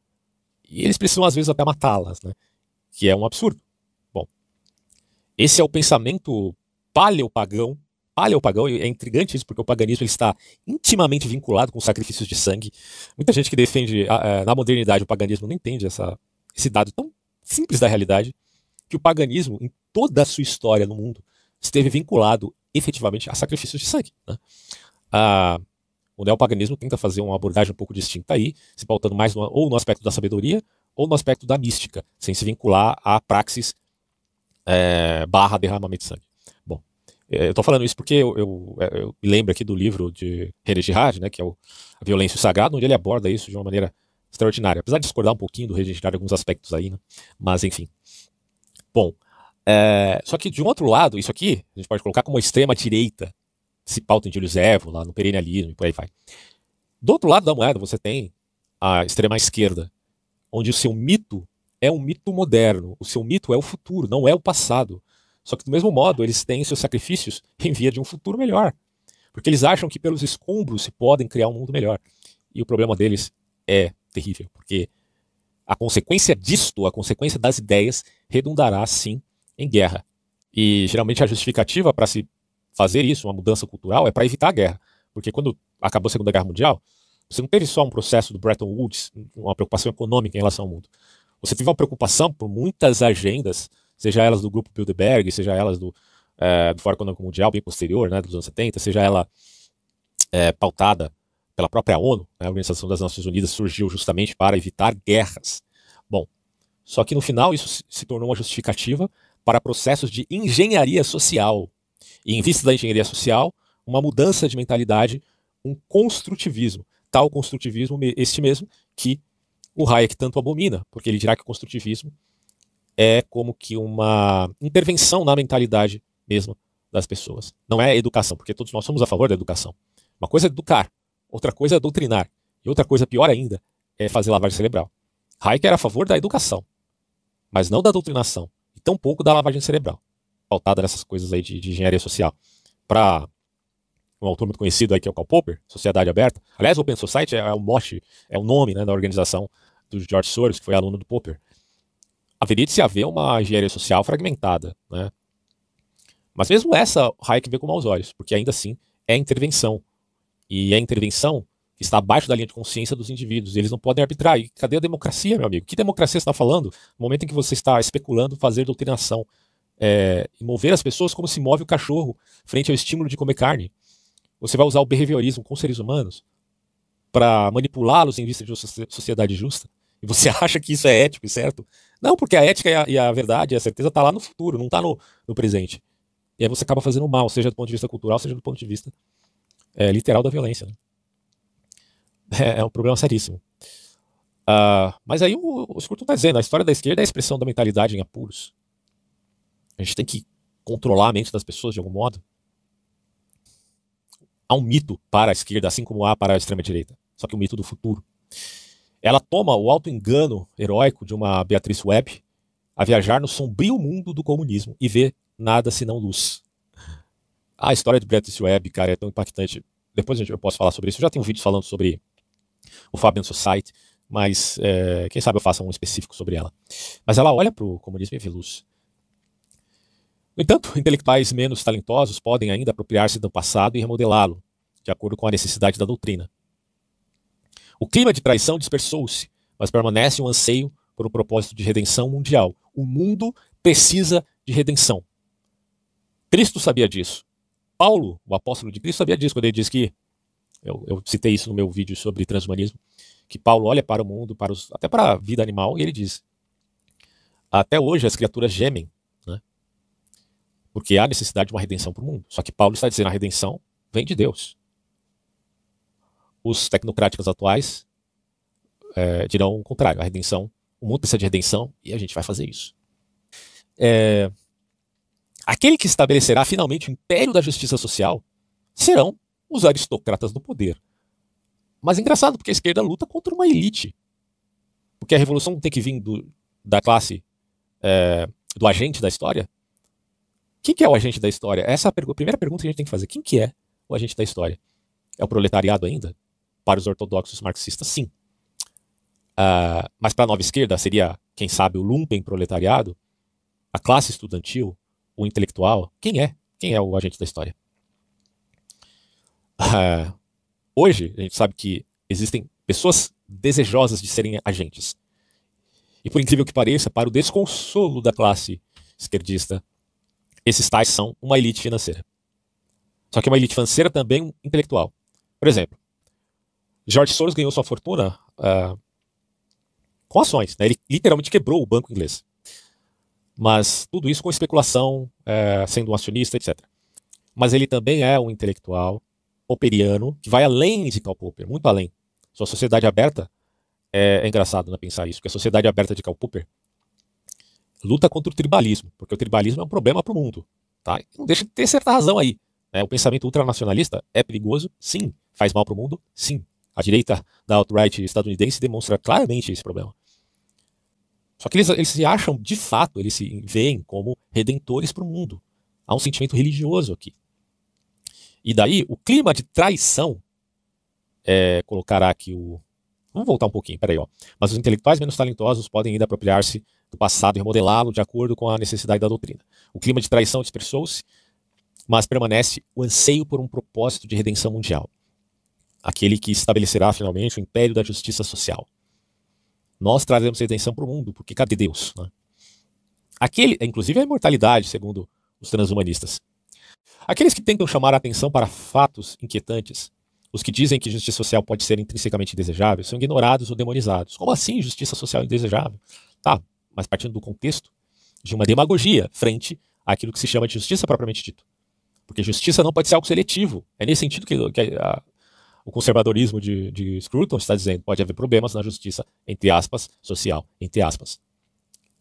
E eles precisam, às vezes, até matá-las, né? que é um absurdo. Bom, esse é o pensamento paleopagão. Paleopagão é intrigante isso, porque o paganismo ele está intimamente vinculado com sacrifícios de sangue. Muita gente que defende é, na modernidade o paganismo não entende essa, esse dado tão simples da realidade, que o paganismo, toda a sua história no mundo esteve vinculado efetivamente a sacrifícios de sangue. Né? Ah, o neopaganismo tenta fazer uma abordagem um pouco distinta aí, se pautando mais no, ou no aspecto da sabedoria ou no aspecto da mística, sem se vincular à praxis é, barra derramamento de sangue. Bom, é, eu estou falando isso porque eu, eu, é, eu, me lembro aqui do livro de René Girard, né, que é o, A Violência Sagrada, onde ele aborda isso de uma maneira extraordinária. Apesar de discordar um pouquinho do René Girard em alguns aspectos aí, né, mas enfim. Bom, é, só que, de um outro lado, isso aqui, a gente pode colocar como extrema-direita, se pauta em Júlio Zervo, lá no perennialismo e por aí vai. Do outro lado da moeda, você tem a extrema-esquerda, onde o seu mito é um mito moderno, o seu mito é o futuro, não é o passado. Só que, do mesmo modo, eles têm seus sacrifícios em via de um futuro melhor, porque eles acham que pelos escombros se podem criar um mundo melhor. E o problema deles é terrível, porque a consequência disto, a consequência das ideias, redundará, sim, em guerra. E geralmente a justificativa para se fazer isso, uma mudança cultural, é para evitar a guerra. Porque quando acabou a Segunda Guerra Mundial, você não teve só um processo do Bretton Woods, uma preocupação econômica em relação ao mundo. Você teve uma preocupação por muitas agendas, seja elas do grupo Bilderberg, seja elas do, é, do Fórum Econômico Mundial, bem posterior, né, dos anos 70, seja ela é, pautada pela própria ONU, né, a Organização das Nações Unidas surgiu justamente para evitar guerras. Bom, só que no final isso se tornou uma justificativa para processos de engenharia social. E em vista da engenharia social, uma mudança de mentalidade, um construtivismo. Tal construtivismo, este mesmo, que o Hayek tanto abomina, porque ele dirá que o construtivismo é como que uma intervenção na mentalidade mesma das pessoas. Não é educação, porque todos nós somos a favor da educação. Uma coisa é educar, outra coisa é doutrinar, e outra coisa pior ainda é fazer lavagem cerebral. Hayek era a favor da educação, mas não da doutrinação pouco da lavagem cerebral, faltada nessas coisas aí de, de engenharia social. Para um autor muito conhecido aí, que é o Karl Popper, Sociedade Aberta. Aliás, o Open Society é, é o mote, é o nome né, da organização do George Soros, que foi aluno do Popper. Haveria de se haver uma engenharia social fragmentada, né? Mas mesmo essa, Hayek vê com maus olhos, porque ainda assim é intervenção. E é intervenção está abaixo da linha de consciência dos indivíduos. Eles não podem arbitrar. E cadê a democracia, meu amigo? Que democracia você está falando? No momento em que você está especulando fazer doutrinação é, e mover as pessoas como se move o cachorro frente ao estímulo de comer carne. Você vai usar o behaviorismo com seres humanos para manipulá-los em vista de uma sociedade justa? E você acha que isso é ético e certo? Não, porque a ética e a, e a verdade, a certeza, está lá no futuro, não está no, no presente. E aí você acaba fazendo mal, seja do ponto de vista cultural, seja do ponto de vista é, literal da violência. Né? É, é um problema seríssimo. Uh, mas aí o, o Scruton está dizendo, a história da esquerda é a expressão da mentalidade em apuros. A gente tem que controlar a mente das pessoas de algum modo. Há um mito para a esquerda, assim como há para a extrema-direita, só que o mito do futuro. Ela toma o auto-engano heróico de uma Beatriz Webb a viajar no sombrio mundo do comunismo e ver nada senão luz. A história de Beatriz Webb, cara, é tão impactante. Depois eu posso falar sobre isso. Eu já tenho vídeos falando sobre o Fabian Society, mas é, quem sabe eu faça um específico sobre ela. Mas ela olha para o comunismo e vê luz. No entanto, intelectuais menos talentosos podem ainda apropriar-se do passado e remodelá-lo, de acordo com a necessidade da doutrina. O clima de traição dispersou-se, mas permanece um anseio por um propósito de redenção mundial. O mundo precisa de redenção. Cristo sabia disso. Paulo, o apóstolo de Cristo, sabia disso quando ele diz que eu, eu citei isso no meu vídeo sobre transhumanismo, que Paulo olha para o mundo, para os, até para a vida animal, e ele diz: até hoje as criaturas gemem, né? porque há necessidade de uma redenção para o mundo. Só que Paulo está dizendo a redenção vem de Deus. Os tecnocráticos atuais é, dirão o contrário: a redenção, o mundo precisa de redenção e a gente vai fazer isso. É, aquele que estabelecerá finalmente o império da justiça social serão os aristocratas do poder. Mas é engraçado, porque a esquerda luta contra uma elite. Porque a revolução tem que vir do, da classe é, do agente da história. Quem que é o agente da história? Essa é a, primeira pergunta que a gente tem que fazer. Quem que é o agente da história? É o proletariado ainda? Para os ortodoxos marxistas, sim. Uh, mas para a nova esquerda seria, quem sabe, o lumpen proletariado, a classe estudantil, o intelectual. Quem é? Quem é o agente da história? Uh, hoje, a gente sabe que existem pessoas desejosas de serem agentes. E por incrível que pareça, para o desconsolo da classe esquerdista, esses tais são uma elite financeira. Só que uma elite financeira também intelectual. Por exemplo, George Soros ganhou sua fortuna uh, com ações. Né? Ele literalmente quebrou o banco inglês. Mas tudo isso com especulação, uh, sendo um acionista, etc. Mas ele também é um intelectual popperiano, que vai além de Karl Popper, muito além. Sua sociedade aberta, é, é engraçado né, pensar isso, porque a sociedade aberta de Karl Popper luta contra o tribalismo, porque o tribalismo é um problema para o mundo. Tá? Não deixa de ter certa razão aí. Né? O pensamento ultranacionalista é perigoso? Sim. Faz mal para o mundo? Sim. A direita da alt-right estadunidense demonstra claramente esse problema. Só que eles, eles se acham, de fato, eles se veem como redentores para o mundo. Há um sentimento religioso aqui. E daí, o clima de traição é, colocará aqui o. Vamos voltar um pouquinho, peraí. Ó. Mas os intelectuais menos talentosos podem ainda apropriar-se do passado e remodelá-lo de acordo com a necessidade da doutrina. O clima de traição dispersou-se, mas permanece o anseio por um propósito de redenção mundial aquele que estabelecerá finalmente o império da justiça social. Nós trazemos redenção para o mundo, porque cadê Deus? Né? Aquele, inclusive a imortalidade, segundo os transhumanistas. Aqueles que tentam chamar a atenção para fatos inquietantes, os que dizem que justiça social pode ser intrinsecamente indesejável, são ignorados ou demonizados. Como assim justiça social é indesejável? Tá, mas partindo do contexto de uma demagogia frente àquilo que se chama de justiça propriamente dito. Porque justiça não pode ser algo seletivo. É nesse sentido que, que a, o conservadorismo de, de Scruton está dizendo. Pode haver problemas na justiça, entre aspas, social, entre aspas.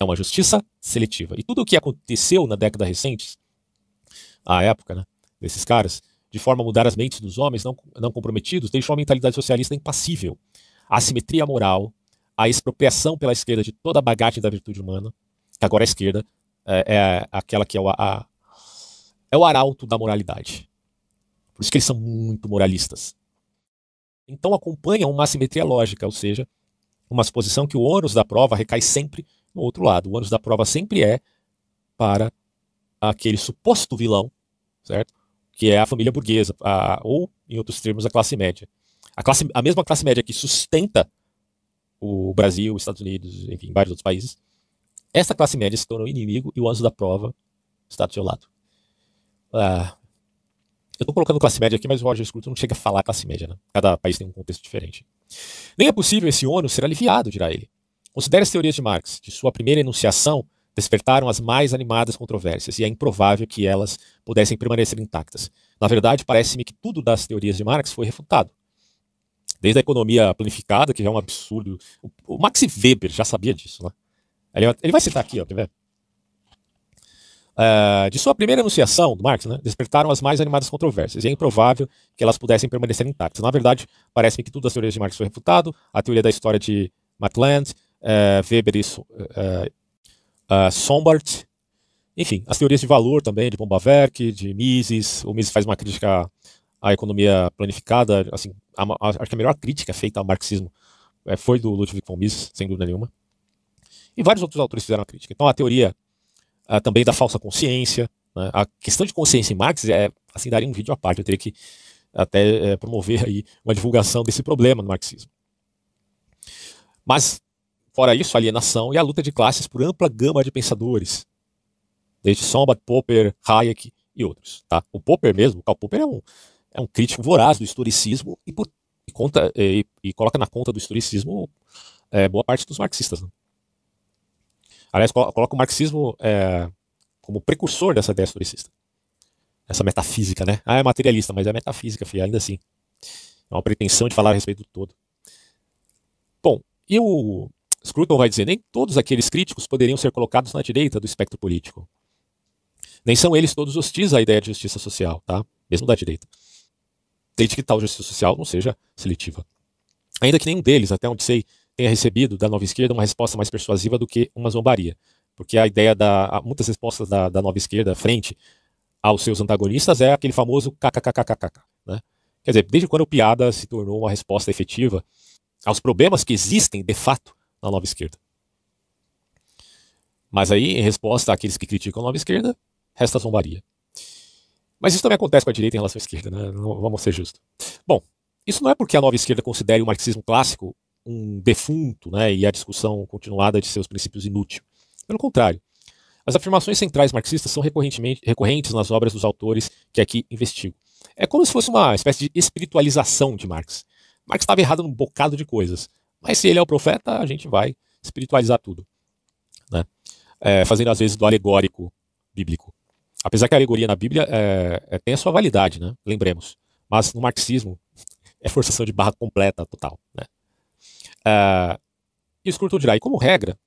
É uma justiça seletiva. E tudo o que aconteceu na década recente à época, né, desses caras, de forma a mudar as mentes dos homens não, não comprometidos, deixou a mentalidade socialista impassível. A assimetria moral, a expropriação pela esquerda de toda a bagagem da virtude humana, que agora a esquerda é, é aquela que é o, a, é o arauto da moralidade. Por isso que eles são muito moralistas. Então acompanha uma assimetria lógica, ou seja, uma suposição que o ônus da prova recai sempre no outro lado. O ônus da prova sempre é para aquele suposto vilão, certo? Que é a família burguesa, a, ou, em outros termos, a classe média. A, classe, a mesma classe média que sustenta o Brasil, os Estados Unidos, enfim, vários outros países, essa classe média se tornou inimigo e o anjo da prova está do seu lado. Ah, eu estou colocando classe média aqui, mas o Roger Scruton não chega a falar classe média. Né? Cada país tem um contexto diferente. Nem é possível esse ônus ser aliviado, dirá ele. Considere as teorias de Marx, de sua primeira enunciação despertaram as mais animadas controvérsias, e é improvável que elas pudessem permanecer intactas. Na verdade, parece-me que tudo das teorias de Marx foi refutado. Desde a economia planificada, que já é um absurdo. O, Max Weber já sabia disso, né? Ele, vai citar aqui, ó, quer ver? Uh, de sua primeira enunciação do Marx, né, despertaram as mais animadas controvérsias, e é improvável que elas pudessem permanecer intactas. Na verdade, parece-me que tudo das teorias de Marx foi refutado, a teoria da história de Matland, uh, é, Weber e, uh, uh, Sombart, enfim, as teorias de valor também, de Bombaverk, de Mises, o Mises faz uma crítica à economia planificada, assim, a, a, acho que a melhor crítica feita ao marxismo é, foi do Ludwig von Mises, sem dúvida nenhuma. E vários outros autores fizeram a crítica. Então, a teoria uh, também da falsa consciência, né? a questão de consciência em Marx, é, assim, daria um vídeo à parte, eu teria que até é, promover aí uma divulgação desse problema no marxismo. Mas Fora isso, a alienação e a luta de classes por ampla gama de pensadores, desde Sombat Popper, Hayek e outros. Tá? O Popper mesmo, o Karl Popper é um, é um crítico voraz do historicismo e, por, e conta, e, e, coloca na conta do historicismo é, boa parte dos marxistas. Né? Aliás, coloca o marxismo é, como precursor dessa ideia historicista. Essa metafísica, né? Ah, é materialista, mas é metafísica, filho, ainda assim. É uma pretensão de falar a respeito do todo. Bom, e o Scruton vai dizer: nem todos aqueles críticos poderiam ser colocados na direita do espectro político. Nem são eles todos hostis à ideia de justiça social, tá? Mesmo da direita. Desde que tal justiça social não seja seletiva. Ainda que nenhum deles, até onde sei, tenha recebido da nova esquerda uma resposta mais persuasiva do que uma zombaria. Porque a ideia da. Muitas respostas da, da nova esquerda frente aos seus antagonistas é aquele famoso kkkkkk. Né? Quer dizer, desde quando a piada se tornou uma resposta efetiva aos problemas que existem de fato na nova esquerda. Mas aí, em resposta àqueles que criticam a nova esquerda, resta a zombaria. Mas isso também acontece com a direita em relação à esquerda, né? vamos ser justos. Bom, isso não é porque a nova esquerda considere o marxismo clássico um defunto né, e a discussão continuada de seus princípios inútil. Pelo contrário, as afirmações centrais marxistas são recorrentemente, recorrentes nas obras dos autores que aqui investigo. É como se fosse uma espécie de espiritualização de Marx. Marx estava errado num bocado de coisas, mas se ele é o profeta, a gente vai espiritualizar tudo, né? É, fazendo às vezes do alegórico bíblico. Apesar que a alegoria na Bíblia é, é tem a sua validade, né? Lembremos. Mas no marxismo é forçação de barra completa, total, né? É, e o escritor dirá, e como regra,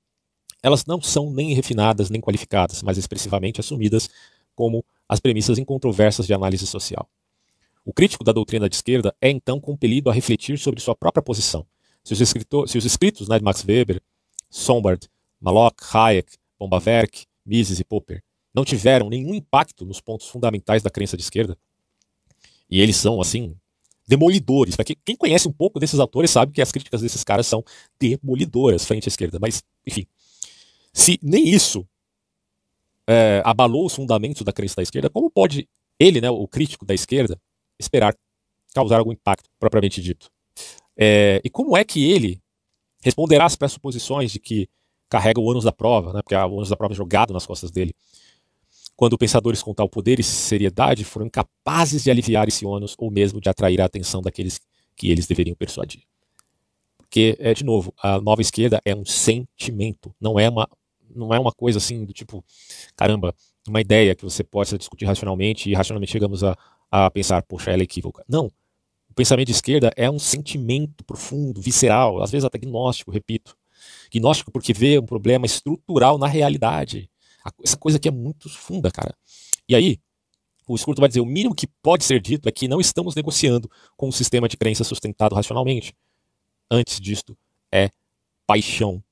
elas não são nem refinadas nem qualificadas, mas expressivamente assumidas como as premissas incontroversas de análise social. O crítico da doutrina de esquerda é então compelido a refletir sobre sua própria posição, se os, escritor, se os escritos né, de Max Weber, Sombart, Malok, Hayek, Bombaverk, Mises e Popper não tiveram nenhum impacto nos pontos fundamentais da crença de esquerda, e eles são, assim, demolidores. Quem conhece um pouco desses autores sabe que as críticas desses caras são demolidoras frente à esquerda. Mas, enfim, se nem isso é, abalou os fundamentos da crença da esquerda, como pode ele, né, o crítico da esquerda, esperar causar algum impacto propriamente dito? É, e como é que ele responderá às pressuposições de que carrega o ônus da prova, né, porque o ônus da prova é jogado nas costas dele? Quando pensadores com tal poder e seriedade foram incapazes de aliviar esse ônus ou mesmo de atrair a atenção daqueles que eles deveriam persuadir. Porque, é, de novo, a nova esquerda é um sentimento, não é uma, não é uma coisa assim do tipo, caramba, uma ideia que você possa discutir racionalmente e racionalmente chegamos a, a pensar, poxa, ela é equívoca. Não pensamento de esquerda é um sentimento profundo, visceral, às vezes até gnóstico, repito. Gnóstico porque vê um problema estrutural na realidade. Essa coisa aqui é muito funda, cara. E aí, o Scruton vai dizer: o mínimo que pode ser dito é que não estamos negociando com um sistema de crença sustentado racionalmente. Antes disto, é paixão.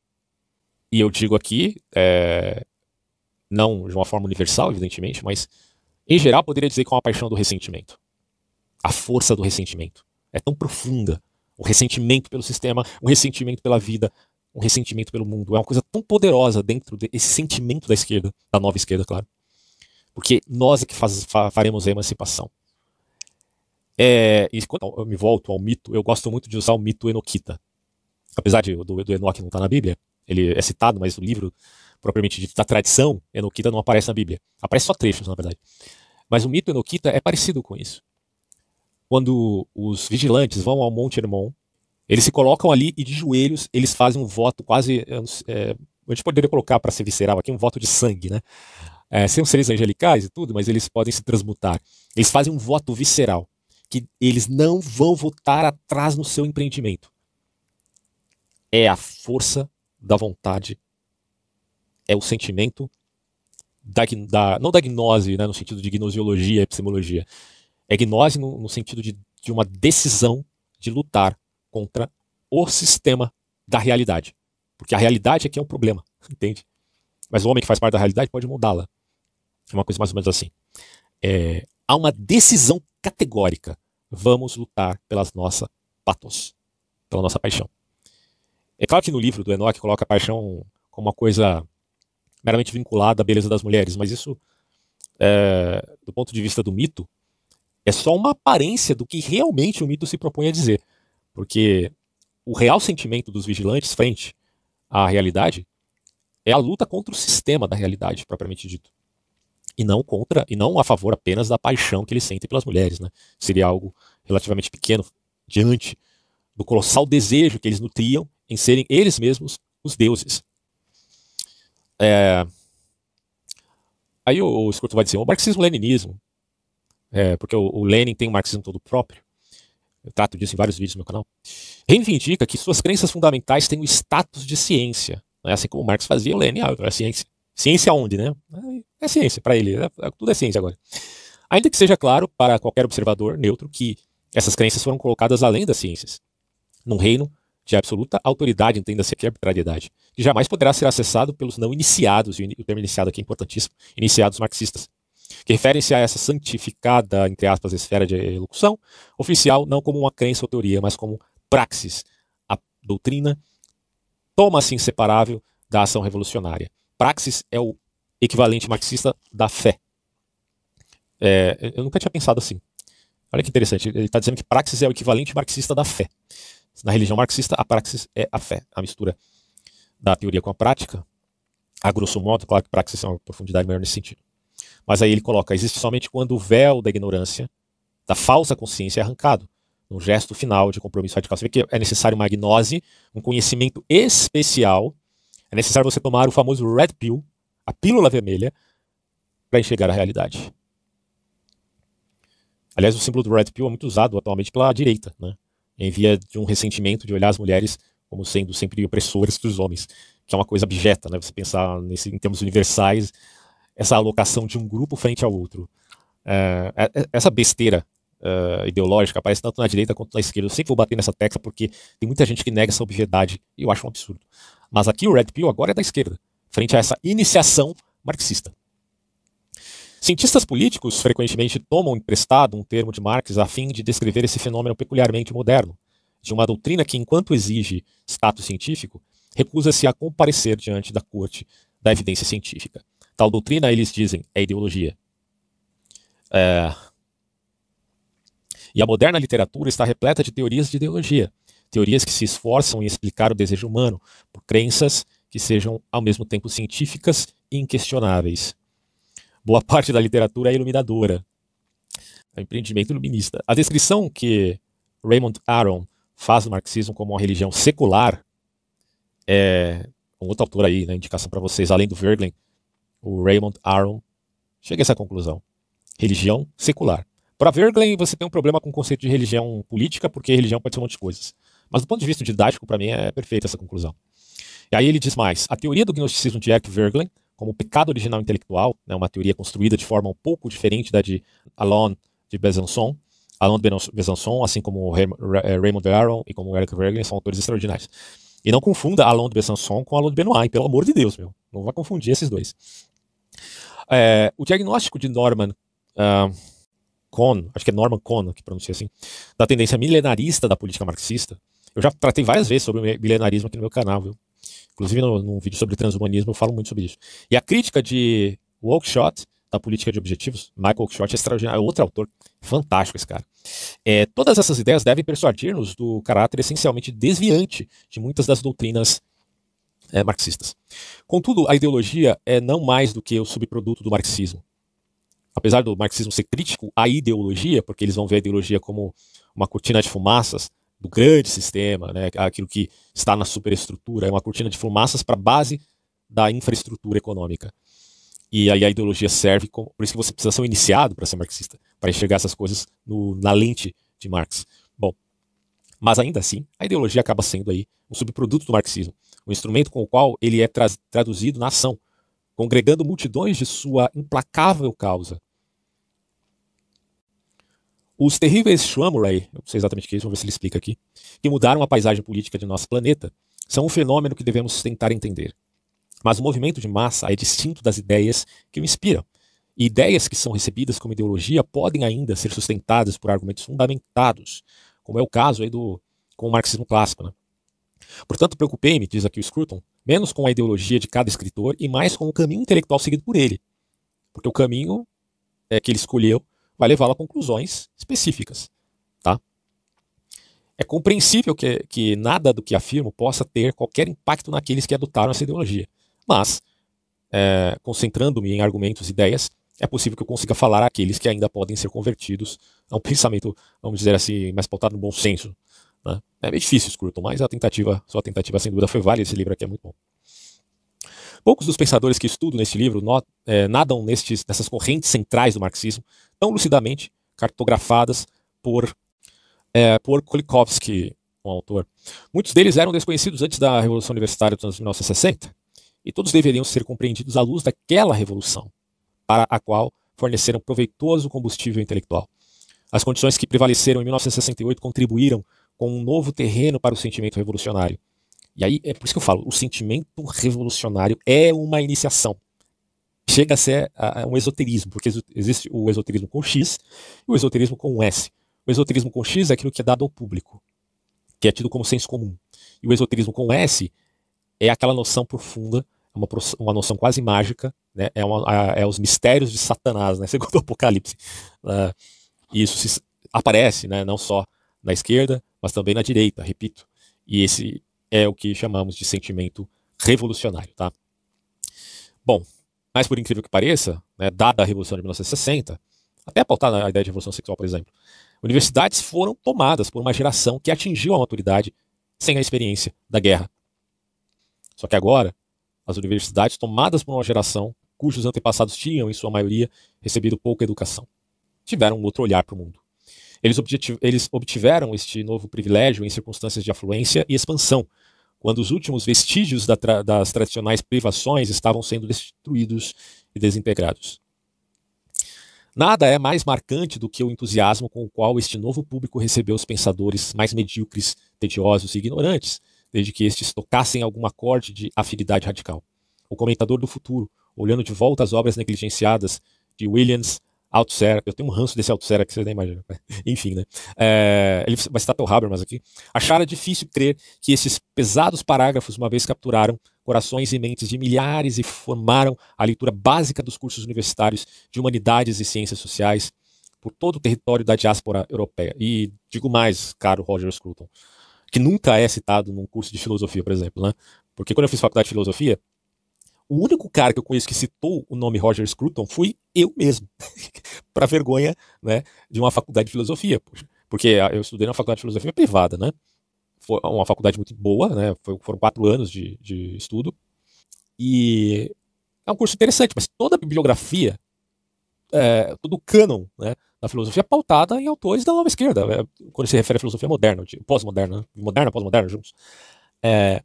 E eu digo aqui, é, não de uma forma universal, evidentemente, mas em geral poderia dizer que é uma paixão do ressentimento a força do ressentimento. É tão profunda. O ressentimento pelo sistema, o ressentimento pela vida, o ressentimento pelo mundo. É uma coisa tão poderosa dentro desse sentimento da esquerda, da nova esquerda, claro. Porque nós é que faz, faremos a emancipação. É, e quando eu me volto ao mito, eu gosto muito de usar o mito Enoquita. Apesar de do, do Enoque não estar tá na Bíblia, ele é citado, mas o livro, propriamente dito, da tradição Enoquita não aparece na Bíblia. Aparece só trechos, na verdade. Mas o mito Enoquita é parecido com isso quando os vigilantes vão ao Monte Hermon, eles se colocam ali e de joelhos eles fazem um voto quase. É, a gente poderia colocar para ser visceral aqui um voto de sangue, né? É, são seres angelicais e tudo, mas eles podem se transmutar. Eles fazem um voto visceral que eles não vão voltar atrás no seu empreendimento. É a força da vontade, é o sentimento da, da não da gnose, né, no sentido de gnosiologia, epistemologia, é gnose no, no sentido de, de uma decisão de lutar contra o sistema da realidade. Porque a realidade é que é um problema, entende? Mas o homem que faz parte da realidade pode mudá-la. É uma coisa mais ou menos assim. É, há uma decisão categórica. Vamos lutar pelas nossas patos, pela nossa paixão. É claro que no livro do Enoch coloca a paixão como uma coisa meramente vinculada à beleza das mulheres, mas isso, é, do ponto de vista do mito, é só uma aparência do que realmente o mito se propõe a dizer. Porque o real sentimento dos vigilantes frente à realidade é a luta contra o sistema da realidade, propriamente dito. E não contra, e não a favor apenas da paixão que eles sentem pelas mulheres. Né? Seria algo relativamente pequeno diante do colossal desejo que eles nutriam em serem eles mesmos os deuses. É... Aí o, o vai dizer: o marxismo-leninismo é, porque o, o Lenin tem um marxismo todo próprio. Eu trato disso em vários vídeos no meu canal. Reivindica que suas crenças fundamentais têm o status de ciência. Né? Assim como Marx fazia, o Lenin, ah, é ciência. Ciência onde, né? É, é ciência para ele, é, é, tudo é ciência agora. Ainda que seja claro para qualquer observador neutro que essas crenças foram colocadas além das ciências, num reino de absoluta autoridade, entenda-se aqui arbitrariedade, que jamais poderá ser acessado pelos não iniciados, e o termo iniciado aqui é importantíssimo, iniciados marxistas, que referem-se a essa santificada, entre aspas, esfera de elocução oficial, não como uma crença ou teoria, mas como praxis. A doutrina toma-se assim inseparável da ação revolucionária. Praxis é o equivalente marxista da fé. É, eu nunca tinha pensado assim. Olha que interessante, ele está dizendo que praxis é o equivalente marxista da fé. Na religião marxista, a praxis é a fé, a mistura da teoria com a prática. A grosso modo, claro que praxis é uma profundidade maior nesse sentido. Mas aí ele coloca: existe somente quando o véu da ignorância, da falsa consciência, é arrancado, num gesto final de compromisso radical. Você vê que é necessário uma gnose, um conhecimento especial, é necessário você tomar o famoso red pill, a pílula vermelha, para enxergar a realidade. Aliás, o símbolo do red pill é muito usado atualmente pela direita, né? em via de um ressentimento de olhar as mulheres como sendo sempre opressoras dos homens, que é uma coisa abjeta, né? Você pensar nesse, em termos universais, essa alocação de um grupo frente ao outro. É, é, é essa besteira uh, ideológica aparece tanto na direita quanto na esquerda. Eu sempre vou bater nessa tecla porque tem muita gente que nega essa obviedade e eu acho um absurdo. Mas aqui o Red Pill agora é da esquerda, frente a essa iniciação marxista. Cientistas políticos frequentemente tomam emprestado um termo de Marx a fim de descrever esse fenômeno peculiarmente moderno, de uma doutrina que, enquanto exige status científico, recusa-se a comparecer diante da corte da evidência científica. Tal doutrina, eles dizem, é ideologia. É... E a moderna literatura está repleta de teorias de ideologia, teorias que se esforçam em explicar o desejo humano por crenças que sejam ao mesmo tempo científicas e inquestionáveis. Boa parte da literatura é iluminadora, é um empreendimento iluminista. A descrição que Raymond Aron faz do marxismo como uma religião secular é um outro autor aí, né, indicação para vocês, além do Verglen, o Raymond Aron, chega a essa conclusão. Religião secular. Para Verglen, você tem um problema com o conceito de religião política, porque religião pode ser um monte de coisas. Mas do ponto de vista didático, para mim, é perfeita essa conclusão. E aí ele diz mais: a teoria do gnosticismo de Eric Verglen, como pecado original intelectual, né, uma teoria construída de forma um pouco diferente da de Alain de Besançon, Alain de Besançon, assim como eh, Raymond Aron e como Eric Verglen, são autores extraordinários. E não confunda Alain de Besançon com Alain de Benoit, pelo amor de Deus, meu. Não vai confundir esses dois. É, o diagnóstico de Norman uh, ah, Cohn, acho que é Norman Cohn que pronuncia assim, da tendência milenarista da política marxista, eu já tratei várias vezes sobre o milenarismo aqui no meu canal, viu? Inclusive, no, num vídeo sobre transhumanismo, eu falo muito sobre isso. E a crítica de Walkshot, da política de objetivos, Michael Walkshot é extraordinário, é outro autor fantástico esse cara. É, todas essas ideias devem persuadir-nos do caráter essencialmente desviante de muitas das doutrinas é, marxistas. Contudo, a ideologia é não mais do que o subproduto do marxismo. Apesar do marxismo ser crítico à ideologia, porque eles vão ver a ideologia como uma cortina de fumaças do grande sistema, né, aquilo que está na superestrutura, é uma cortina de fumaças para a base da infraestrutura econômica. E aí a ideologia serve, como, por isso que você precisa ser um iniciado para ser marxista, para enxergar essas coisas no, na lente de Marx. Bom, mas ainda assim, a ideologia acaba sendo aí um subproduto do marxismo o instrumento com o qual ele é tra traduzido na ação, congregando multidões de sua implacável causa. Os terríveis Shuamurai, eu não sei exatamente o que é isso, vamos ver se ele explica aqui, que mudaram a paisagem política de nosso planeta, são um fenômeno que devemos tentar entender. Mas o movimento de massa é distinto das ideias que o inspiram. E ideias que são recebidas como ideologia podem ainda ser sustentadas por argumentos fundamentados, como é o caso aí do, com o marxismo clássico. Né? Portanto, preocupei-me, diz aqui o Scruton, menos com a ideologia de cada escritor e mais com o caminho intelectual seguido por ele. Porque o caminho é, que ele escolheu vai levá-lo a conclusões específicas. Tá? É compreensível que, que nada do que afirmo possa ter qualquer impacto naqueles que adotaram essa ideologia. Mas, é, concentrando-me em argumentos e ideias, é possível que eu consiga falar àqueles que ainda podem ser convertidos a um pensamento, vamos dizer assim, mais pautado no bom senso. Né? É meio difícil, Scruton, mas a tentativa, sua tentativa sem dúvida foi válida. Esse livro aqui é muito bom. Poucos dos pensadores que estudo neste livro not, é, nadam nestes, nessas correntes centrais do marxismo tão lucidamente cartografadas por, é, por Kolikowski, um autor. Muitos deles eram desconhecidos antes da Revolução Universitária dos anos 1960 e todos deveriam ser compreendidos à luz daquela revolução, para a qual forneceram proveitoso combustível intelectual. As condições que prevaleceram em 1968 contribuíram com um novo terreno para o sentimento revolucionário. E aí é por isso que eu falo, o sentimento revolucionário é uma iniciação. Chega a ser um esoterismo, porque existe o esoterismo com X e o esoterismo com S. O esoterismo com X é aquilo que é dado ao público, que é tido como senso comum. E o esoterismo com S é aquela noção profunda, uma, uma noção quase mágica, né? é, uma, a, é os mistérios de Satanás, né? segundo o Apocalipse. Uh, isso se, aparece né? não só na esquerda, mas também na direita, repito. E esse é o que chamamos de sentimento revolucionário, tá? Bom, mas por incrível que pareça, né, dada a Revolução de 1960, até apontar na ideia de revolução sexual, por exemplo, universidades foram tomadas por uma geração que atingiu a maturidade sem a experiência da guerra. Só que agora, as universidades tomadas por uma geração cujos antepassados tinham, em sua maioria, recebido pouca educação, tiveram um outro olhar para o mundo. Eles, eles obtiveram este novo privilégio em circunstâncias de afluência e expansão, quando os últimos vestígios da tra das tradicionais privações estavam sendo destruídos e desintegrados. Nada é mais marcante do que o entusiasmo com o qual este novo público recebeu os pensadores mais medíocres, tediosos e ignorantes, desde que estes tocassem algum acorde de afinidade radical. O comentador do futuro, olhando de volta às obras negligenciadas de Williams, Altcera, eu tenho um ranço desse Altcera que vocês nem imaginam. Né? Enfim, né? É, ele vai citar o Habermas aqui. Acharam é difícil crer que esses pesados parágrafos uma vez capturaram corações e mentes de milhares e formaram a leitura básica dos cursos universitários de humanidades e ciências sociais por todo o território da diáspora europeia. E digo mais, caro Roger Scruton, que nunca é citado num curso de filosofia, por exemplo, né? Porque quando eu fiz faculdade de filosofia, o único cara que eu conheço que citou o nome Roger Scruton fui eu mesmo, para vergonha né, de uma faculdade de filosofia, porque ah, eu estudei na faculdade de filosofia privada, né? Foi uma faculdade muito boa, né? Foram quatro anos de, de estudo. E é um curso interessante, mas toda a bibliografia, é, todo o cânon né, da filosofia é pautada em autores da nova esquerda, é, quando se refere à filosofia moderna, pós-moderna, moderna, pós-moderna pós juntos. É,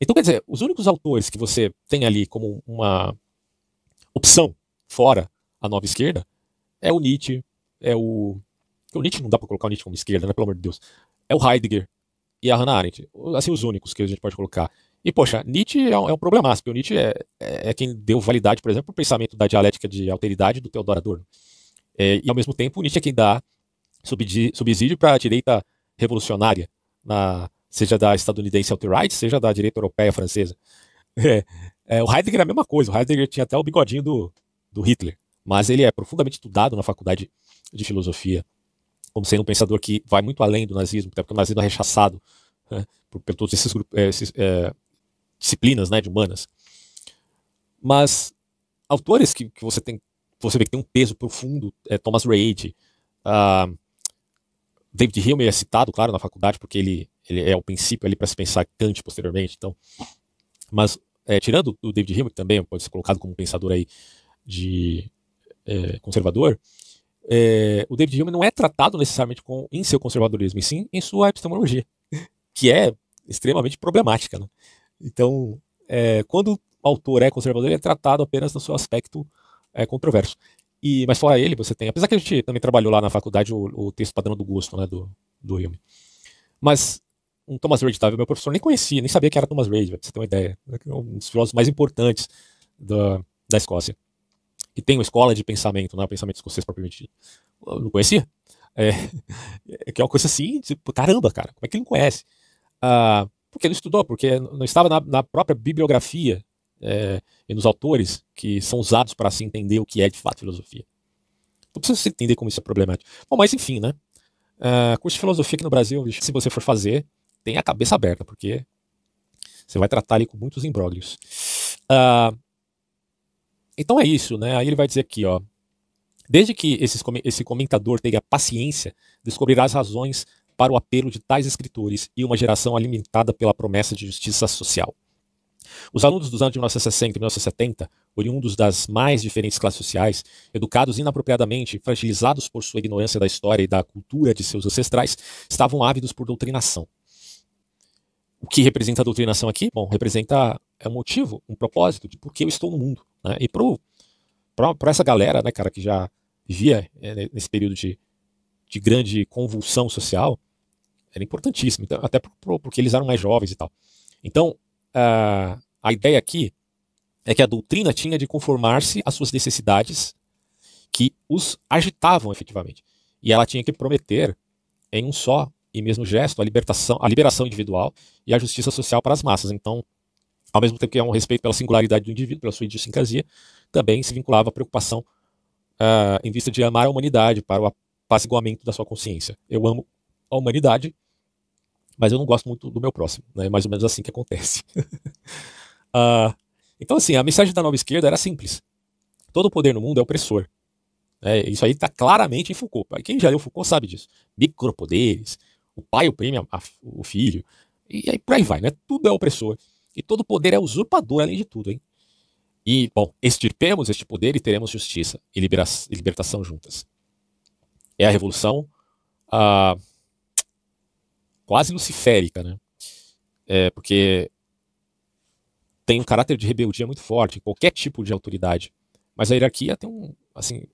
então, quer dizer, os únicos autores que você tem ali como uma opção fora a nova esquerda é o Nietzsche, é o. O Nietzsche não dá para colocar o Nietzsche como esquerda, né? Pelo amor de Deus. É o Heidegger e a Hannah Arendt. Assim, os únicos que a gente pode colocar. E, poxa, Nietzsche é um, é um problemático, porque o Nietzsche é, é, é, quem deu validade, por exemplo, para o pensamento da dialética de alteridade do Theodor Adorno. É, e, ao mesmo tempo, Nietzsche é quem dá subsídio para a direita revolucionária na, seja da estadunidense alt-right, seja da direita europeia francesa. É, é, o Heidegger é a mesma coisa, o Heidegger tinha até o bigodinho do, do Hitler, mas ele é profundamente estudado na faculdade de filosofia, como sendo um pensador que vai muito além do nazismo, até porque o nazismo é rechaçado né, por, por todas essas é, é, disciplinas né, de humanas. Mas autores que, que, você tem você vê que tem um peso profundo, é Thomas Reid, uh, David Hume é citado, claro, na faculdade, porque ele ele é o princípio ali para se pensar Kant posteriormente. Então, mas é, tirando o David Hume, que também pode ser colocado como um pensador aí de é, conservador, é, o David Hume não é tratado necessariamente com, em seu conservadorismo, e sim em sua epistemologia, que é extremamente problemática. Né? Então, é, quando o autor é conservador, ele é tratado apenas no seu aspecto é, controverso. E, mas fora ele, você tem. Apesar que a gente também trabalhou lá na faculdade o, o texto padrão do gosto né, do, do Hume. Mas um Thomas Reid, tá? Meu professor nem conhecia, nem sabia que era Thomas Reid, pra você ter uma ideia. um dos filósofos mais importantes da, da Escócia. Que tem uma escola de pensamento, não é o pensamento escocês propriamente dito. Não conhecia? É, que é uma coisa assim, tipo, caramba, cara, como é que ele não conhece? Ah, porque não estudou, porque não estava na, na própria bibliografia é, e nos autores que são usados para se entender o que é de fato filosofia. Não precisa se entender como isso é problemático. Bom, mas enfim, né? Uh, curso de filosofia aqui no Brasil, se você for fazer, tenha a cabeça aberta, porque você vai tratar ali com muitos imbróglios. Uh, então é isso, né? Aí ele vai dizer aqui, ó. Desde que esses, esse comentador tenha paciência, descobrirá as razões para o apelo de tais escritores e uma geração alimentada pela promessa de justiça social. Os alunos dos anos de 1960 e 1970, oriundos das mais diferentes classes sociais, educados inapropriadamente, fragilizados por sua ignorância da história e da cultura de seus ancestrais, estavam ávidos por doutrinação o que representa a doutrinação aqui? Bom, representa é um motivo, um propósito de por que eu estou no mundo. Né? E para essa galera, né, cara, que já via é, nesse período de, de grande convulsão social, era importantíssimo, então, até porque eles eram mais jovens e tal. Então, a a ideia aqui é que a doutrina tinha de conformar-se às suas necessidades que os agitavam efetivamente. E ela tinha que prometer em um só em mesmo gesto a libertação, a liberação individual e a justiça social para as massas. Então, ao mesmo tempo que é um respeito pela singularidade do indivíduo, pela sua idiosincrasia, também se vinculava à preocupação uh, em vista de amar a humanidade para o apaziguamento da sua consciência. Eu amo a humanidade, mas eu não gosto muito do meu próximo. Né? É mais ou menos assim que acontece. uh, então, assim, a mensagem da nova esquerda era simples. Todo o poder no mundo é opressor. É, isso aí está claramente em Foucault. Quem já leu Foucault sabe disso. Micropoderes, o pai oprime a, a, o filho. E aí por aí vai, né? Tudo é opressor. E todo poder é usurpador, além de tudo, hein? E, bom, extirpemos este poder e teremos justiça e, libera e libertação juntas. É a revolução ah, quase luciférica, né? É, porque tem um caráter de rebeldia muito forte, qualquer tipo de autoridade. Mas a hierarquia tem um, assim,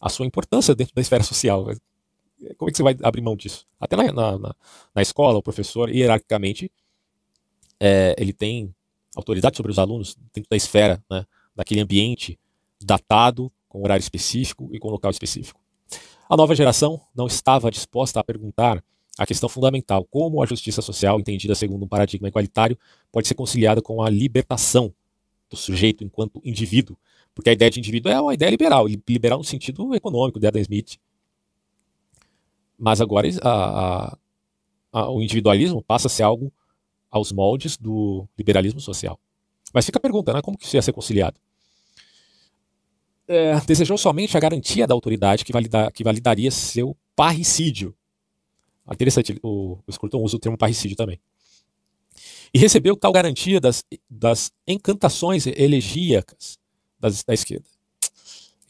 a sua importância dentro da esfera social. Né? Como é que você vai abrir mão disso? Até na, na, na escola, o professor, hierarquicamente, é, ele tem autoridade sobre os alunos dentro da esfera, né, daquele ambiente datado, com horário específico e com local específico. A nova geração não estava disposta a perguntar a questão fundamental: como a justiça social, entendida segundo um paradigma igualitário, pode ser conciliada com a libertação do sujeito enquanto indivíduo? Porque a ideia de indivíduo é uma ideia liberal, liberal no sentido econômico de Adam Smith, mas agora a, a, o individualismo passa a ser algo aos moldes do liberalismo social. Mas fica a pergunta, né? como que isso ia ser conciliado? É, desejou somente a garantia da autoridade que, valida, que validaria seu parricídio. Interessante, o, o Scruton usa o termo parricídio também. E recebeu tal garantia das, das encantações elegíacas das, da esquerda.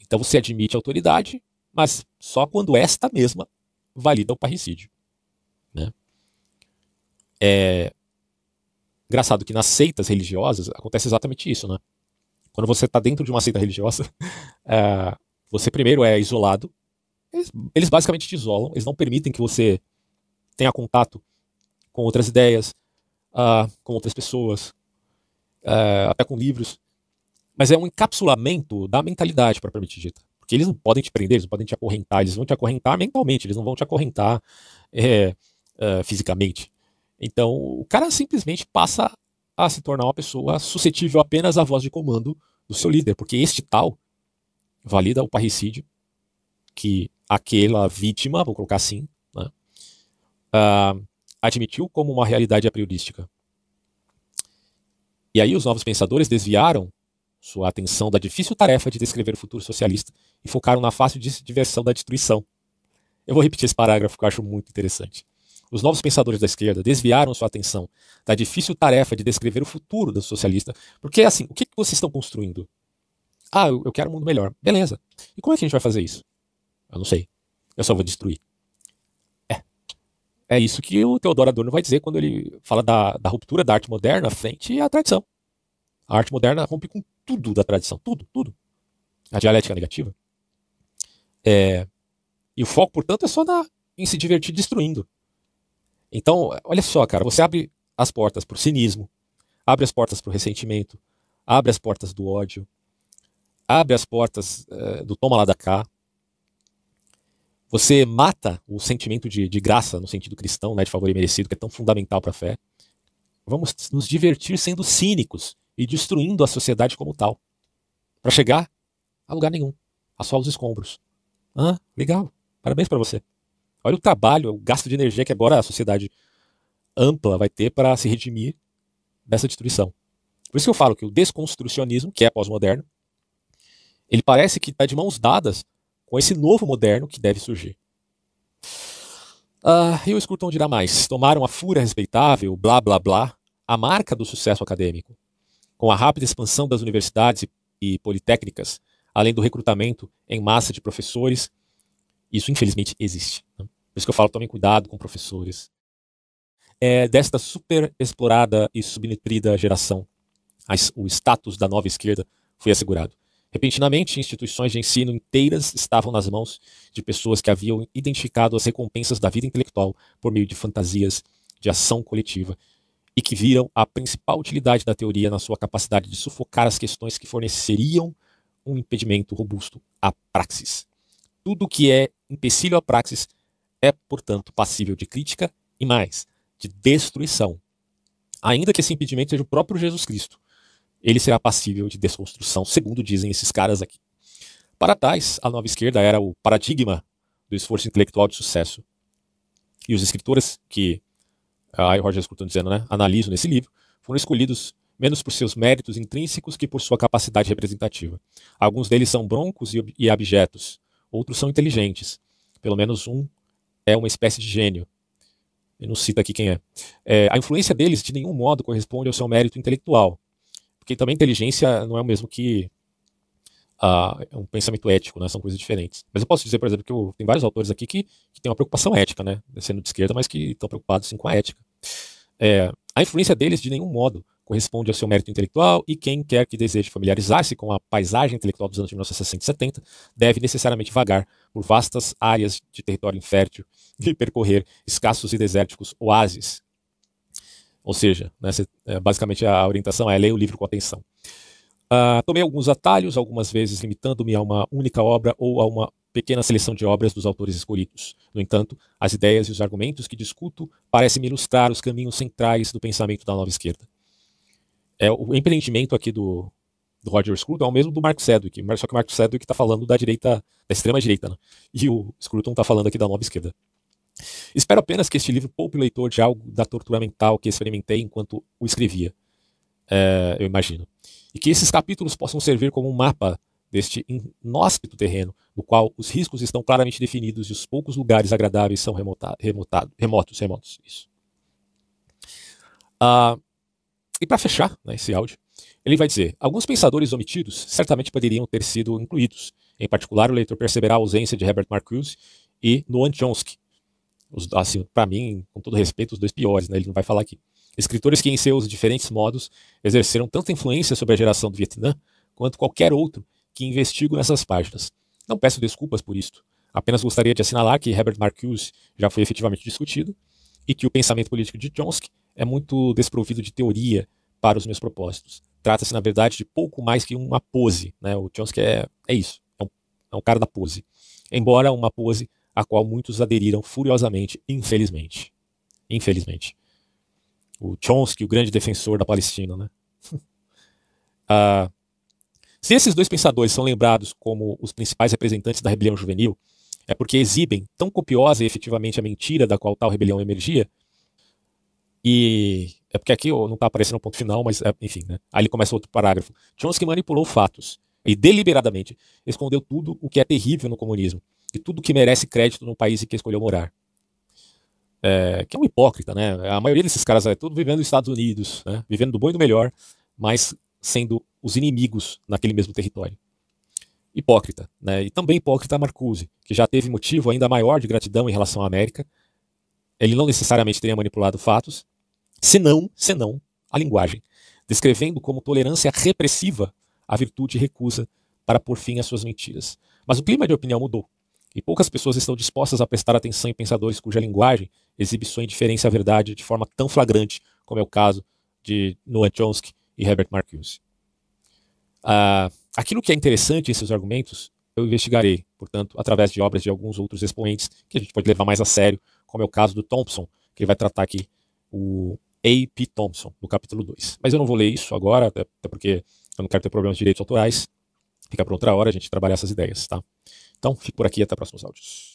Então você admite a autoridade, mas só quando esta mesma valida o parricídio. Né? É engraçado que nas seitas religiosas acontece exatamente isso. Né? Quando você está dentro de uma seita religiosa, é, você primeiro é isolado. Eles, eles basicamente te isolam, eles não permitem que você tenha contato com outras ideias, Uh, com outras pessoas, uh, até com livros. Mas é um encapsulamento da mentalidade propriamente dita que eles não podem te prender, eles não podem te acorrentar, eles vão te acorrentar mentalmente, eles não vão te acorrentar é, uh, fisicamente. Então, o cara simplesmente passa a se tornar uma pessoa suscetível apenas à voz de comando do seu líder, porque este tal valida o parricídio que aquela vítima, vou colocar assim, né, uh, admitiu como uma realidade apriorística. E aí os novos pensadores desviaram sua atenção da difícil tarefa de descrever o futuro socialista e focaram na fácil diversão da destruição. Eu vou repetir esse parágrafo que eu acho muito interessante. Os novos pensadores da esquerda desviaram sua atenção da difícil tarefa de descrever o futuro do socialista, porque assim, o que, vocês estão construindo? Ah, eu, quero um mundo melhor. Beleza. E como é que a gente vai fazer isso? Eu não sei. Eu só vou destruir. É. É isso que o Teodoro Adorno vai dizer quando ele fala da, da ruptura da arte moderna frente à tradição. A arte moderna rompe com tudo da tradição. Tudo, tudo. A dialética negativa. É, e o foco, portanto, é só na, em se divertir destruindo. Então, olha só, cara, você abre as portas para o cinismo, abre as portas para o ressentimento, abre as portas do ódio, abre as portas é, do toma lá da cá. Você mata o sentimento de, de graça no sentido cristão, né, de favor e merecido, que é tão fundamental para a fé. Vamos nos divertir sendo cínicos e destruindo a sociedade como tal, para chegar a lugar nenhum, a só os escombros. Ah, legal. Parabéns para você. Olha o trabalho, o gasto de energia que agora a sociedade ampla vai ter para se redimir dessa destruição. Por isso que eu falo que o desconstrucionismo, que é pós-moderno, ele parece que está de mãos dadas com esse novo moderno que deve surgir. Uh, ah, e o Scruton dirá mais. Tomaram a fúria respeitável, blá blá blá, a marca do sucesso acadêmico. Com a rápida expansão das universidades e politécnicas, além do recrutamento em massa de professores. Isso, infelizmente, existe. Né? Por isso que eu falo, tomem cuidado com professores. É, desta super explorada e subnutrida geração, o status da nova esquerda foi assegurado. Repentinamente, instituições de ensino inteiras estavam nas mãos de pessoas que haviam identificado as recompensas da vida intelectual por meio de fantasias de ação coletiva e que viram a principal utilidade da teoria na sua capacidade de sufocar as questões que forneceriam um impedimento robusto à praxis. Tudo que é empecilho à praxis é, portanto, passível de crítica e mais, de destruição. Ainda que esse impedimento seja o próprio Jesus Cristo, ele será passível de desconstrução, segundo dizem esses caras aqui. Para tais, a nova esquerda era o paradigma do esforço intelectual de sucesso. E os escritores que a ah, Roger Scruton dizendo, né, analiso nesse livro, foram escolhidos menos por seus méritos intrínsecos que por sua capacidade representativa. Alguns deles são broncos e, abjetos, outros são inteligentes. Pelo menos um é uma espécie de gênio. Eu não cito aqui quem é. é a influência deles de nenhum modo corresponde ao seu mérito intelectual, porque também inteligência não é o mesmo que uh, um pensamento ético, né? São coisas diferentes. Mas eu posso dizer, por exemplo, que eu, tem vários autores aqui que, que têm uma preocupação ética, né? Sendo de esquerda, mas que estão preocupados sim com a ética. É, a influência deles de nenhum modo corresponde ao seu mérito intelectual e quem quer que deseje familiarizar-se com a paisagem intelectual dos anos de 1960 e 70 deve necessariamente vagar por vastas áreas de território infértil e percorrer escassos e desérticos oásis. Ou seja, né, é, basicamente a orientação é ler o livro com atenção. Uh, tomei alguns atalhos, algumas vezes limitando-me a uma única obra ou a uma pequena seleção de obras dos autores escolhidos. No entanto, as ideias e os argumentos que discuto parecem me ilustrar os caminhos centrais do pensamento da nova esquerda. É, o empreendimento aqui do, do Roger Scruton é o mesmo do Mark Sedwick, só que o Mark Sedwick está falando da direita, da extrema direita, né? e o Scruton está falando aqui da nova esquerda. Espero apenas que este livro poupe o leitor de algo da tortura mental que experimentei enquanto o escrevia, é, eu imagino, e que esses capítulos possam servir como um mapa deste inóspito terreno, no qual os riscos estão claramente definidos e os poucos lugares agradáveis são remotos, remotado, remotos, remotos. Isso. Ah, uh, e para fechar né, esse áudio, ele vai dizer: alguns pensadores omitidos certamente poderiam ter sido incluídos. Em particular, o leitor perceberá a ausência de Herbert Marcuse e Noam Chomsky. assim, para mim, com todo respeito, os dois piores, né? ele não vai falar aqui. Escritores que, em seus diferentes modos, exerceram tanta influência sobre a geração do Vietnã quanto qualquer outro que investigo nessas páginas. Não peço desculpas por isto. Apenas gostaria de assinalar que Herbert Marcuse já foi efetivamente discutido e que o pensamento político de Chomsky é muito desprovido de teoria para os meus propósitos. Trata-se, na verdade, de pouco mais que uma pose. Né? O Chomsky é, é isso, é um, é um cara da pose. Embora uma pose a qual muitos aderiram furiosamente, infelizmente. Infelizmente. O Chomsky, o grande defensor da Palestina. Né? Ah, se esses dois pensadores são lembrados como os principais representantes da rebelião juvenil, é porque exibem tão copiosa e efetivamente a mentira da qual tal rebelião emergia, e é porque aqui não está aparecendo o ponto final, mas é, enfim, né? Aí ele começa outro parágrafo. Chomsky manipulou fatos e deliberadamente escondeu tudo o que é terrível no comunismo e tudo o que merece crédito no país em que escolheu morar. É, que é um hipócrita, né? A maioria desses caras é tudo vivendo nos Estados Unidos, né? vivendo do bom e do melhor, mas sendo os inimigos naquele mesmo território. Hipócrita, né? E também hipócrita Marcuse, que já teve motivo ainda maior de gratidão em relação à América. Ele não necessariamente teria manipulado fatos, senão, senão a linguagem, descrevendo como tolerância repressiva a virtude recusa para pôr fim às suas mentiras. Mas o clima de opinião mudou, e poucas pessoas estão dispostas a prestar atenção em pensadores cuja linguagem exibe sua indiferença à verdade de forma tão flagrante como é o caso de Noam Chomsky e Herbert Marcuse. Uh, aquilo que é interessante em seus argumentos, eu investigarei, portanto, através de obras de alguns outros expoentes que a gente pode levar mais a sério, como é o caso do Thompson, que ele vai tratar aqui o, A.P. Thompson, no capítulo 2. Mas eu não vou ler isso agora, até, até porque eu não quero ter problemas de direitos autorais. Fica para outra hora a gente trabalhar essas ideias, tá? Então, fico por aqui e até próximos áudios.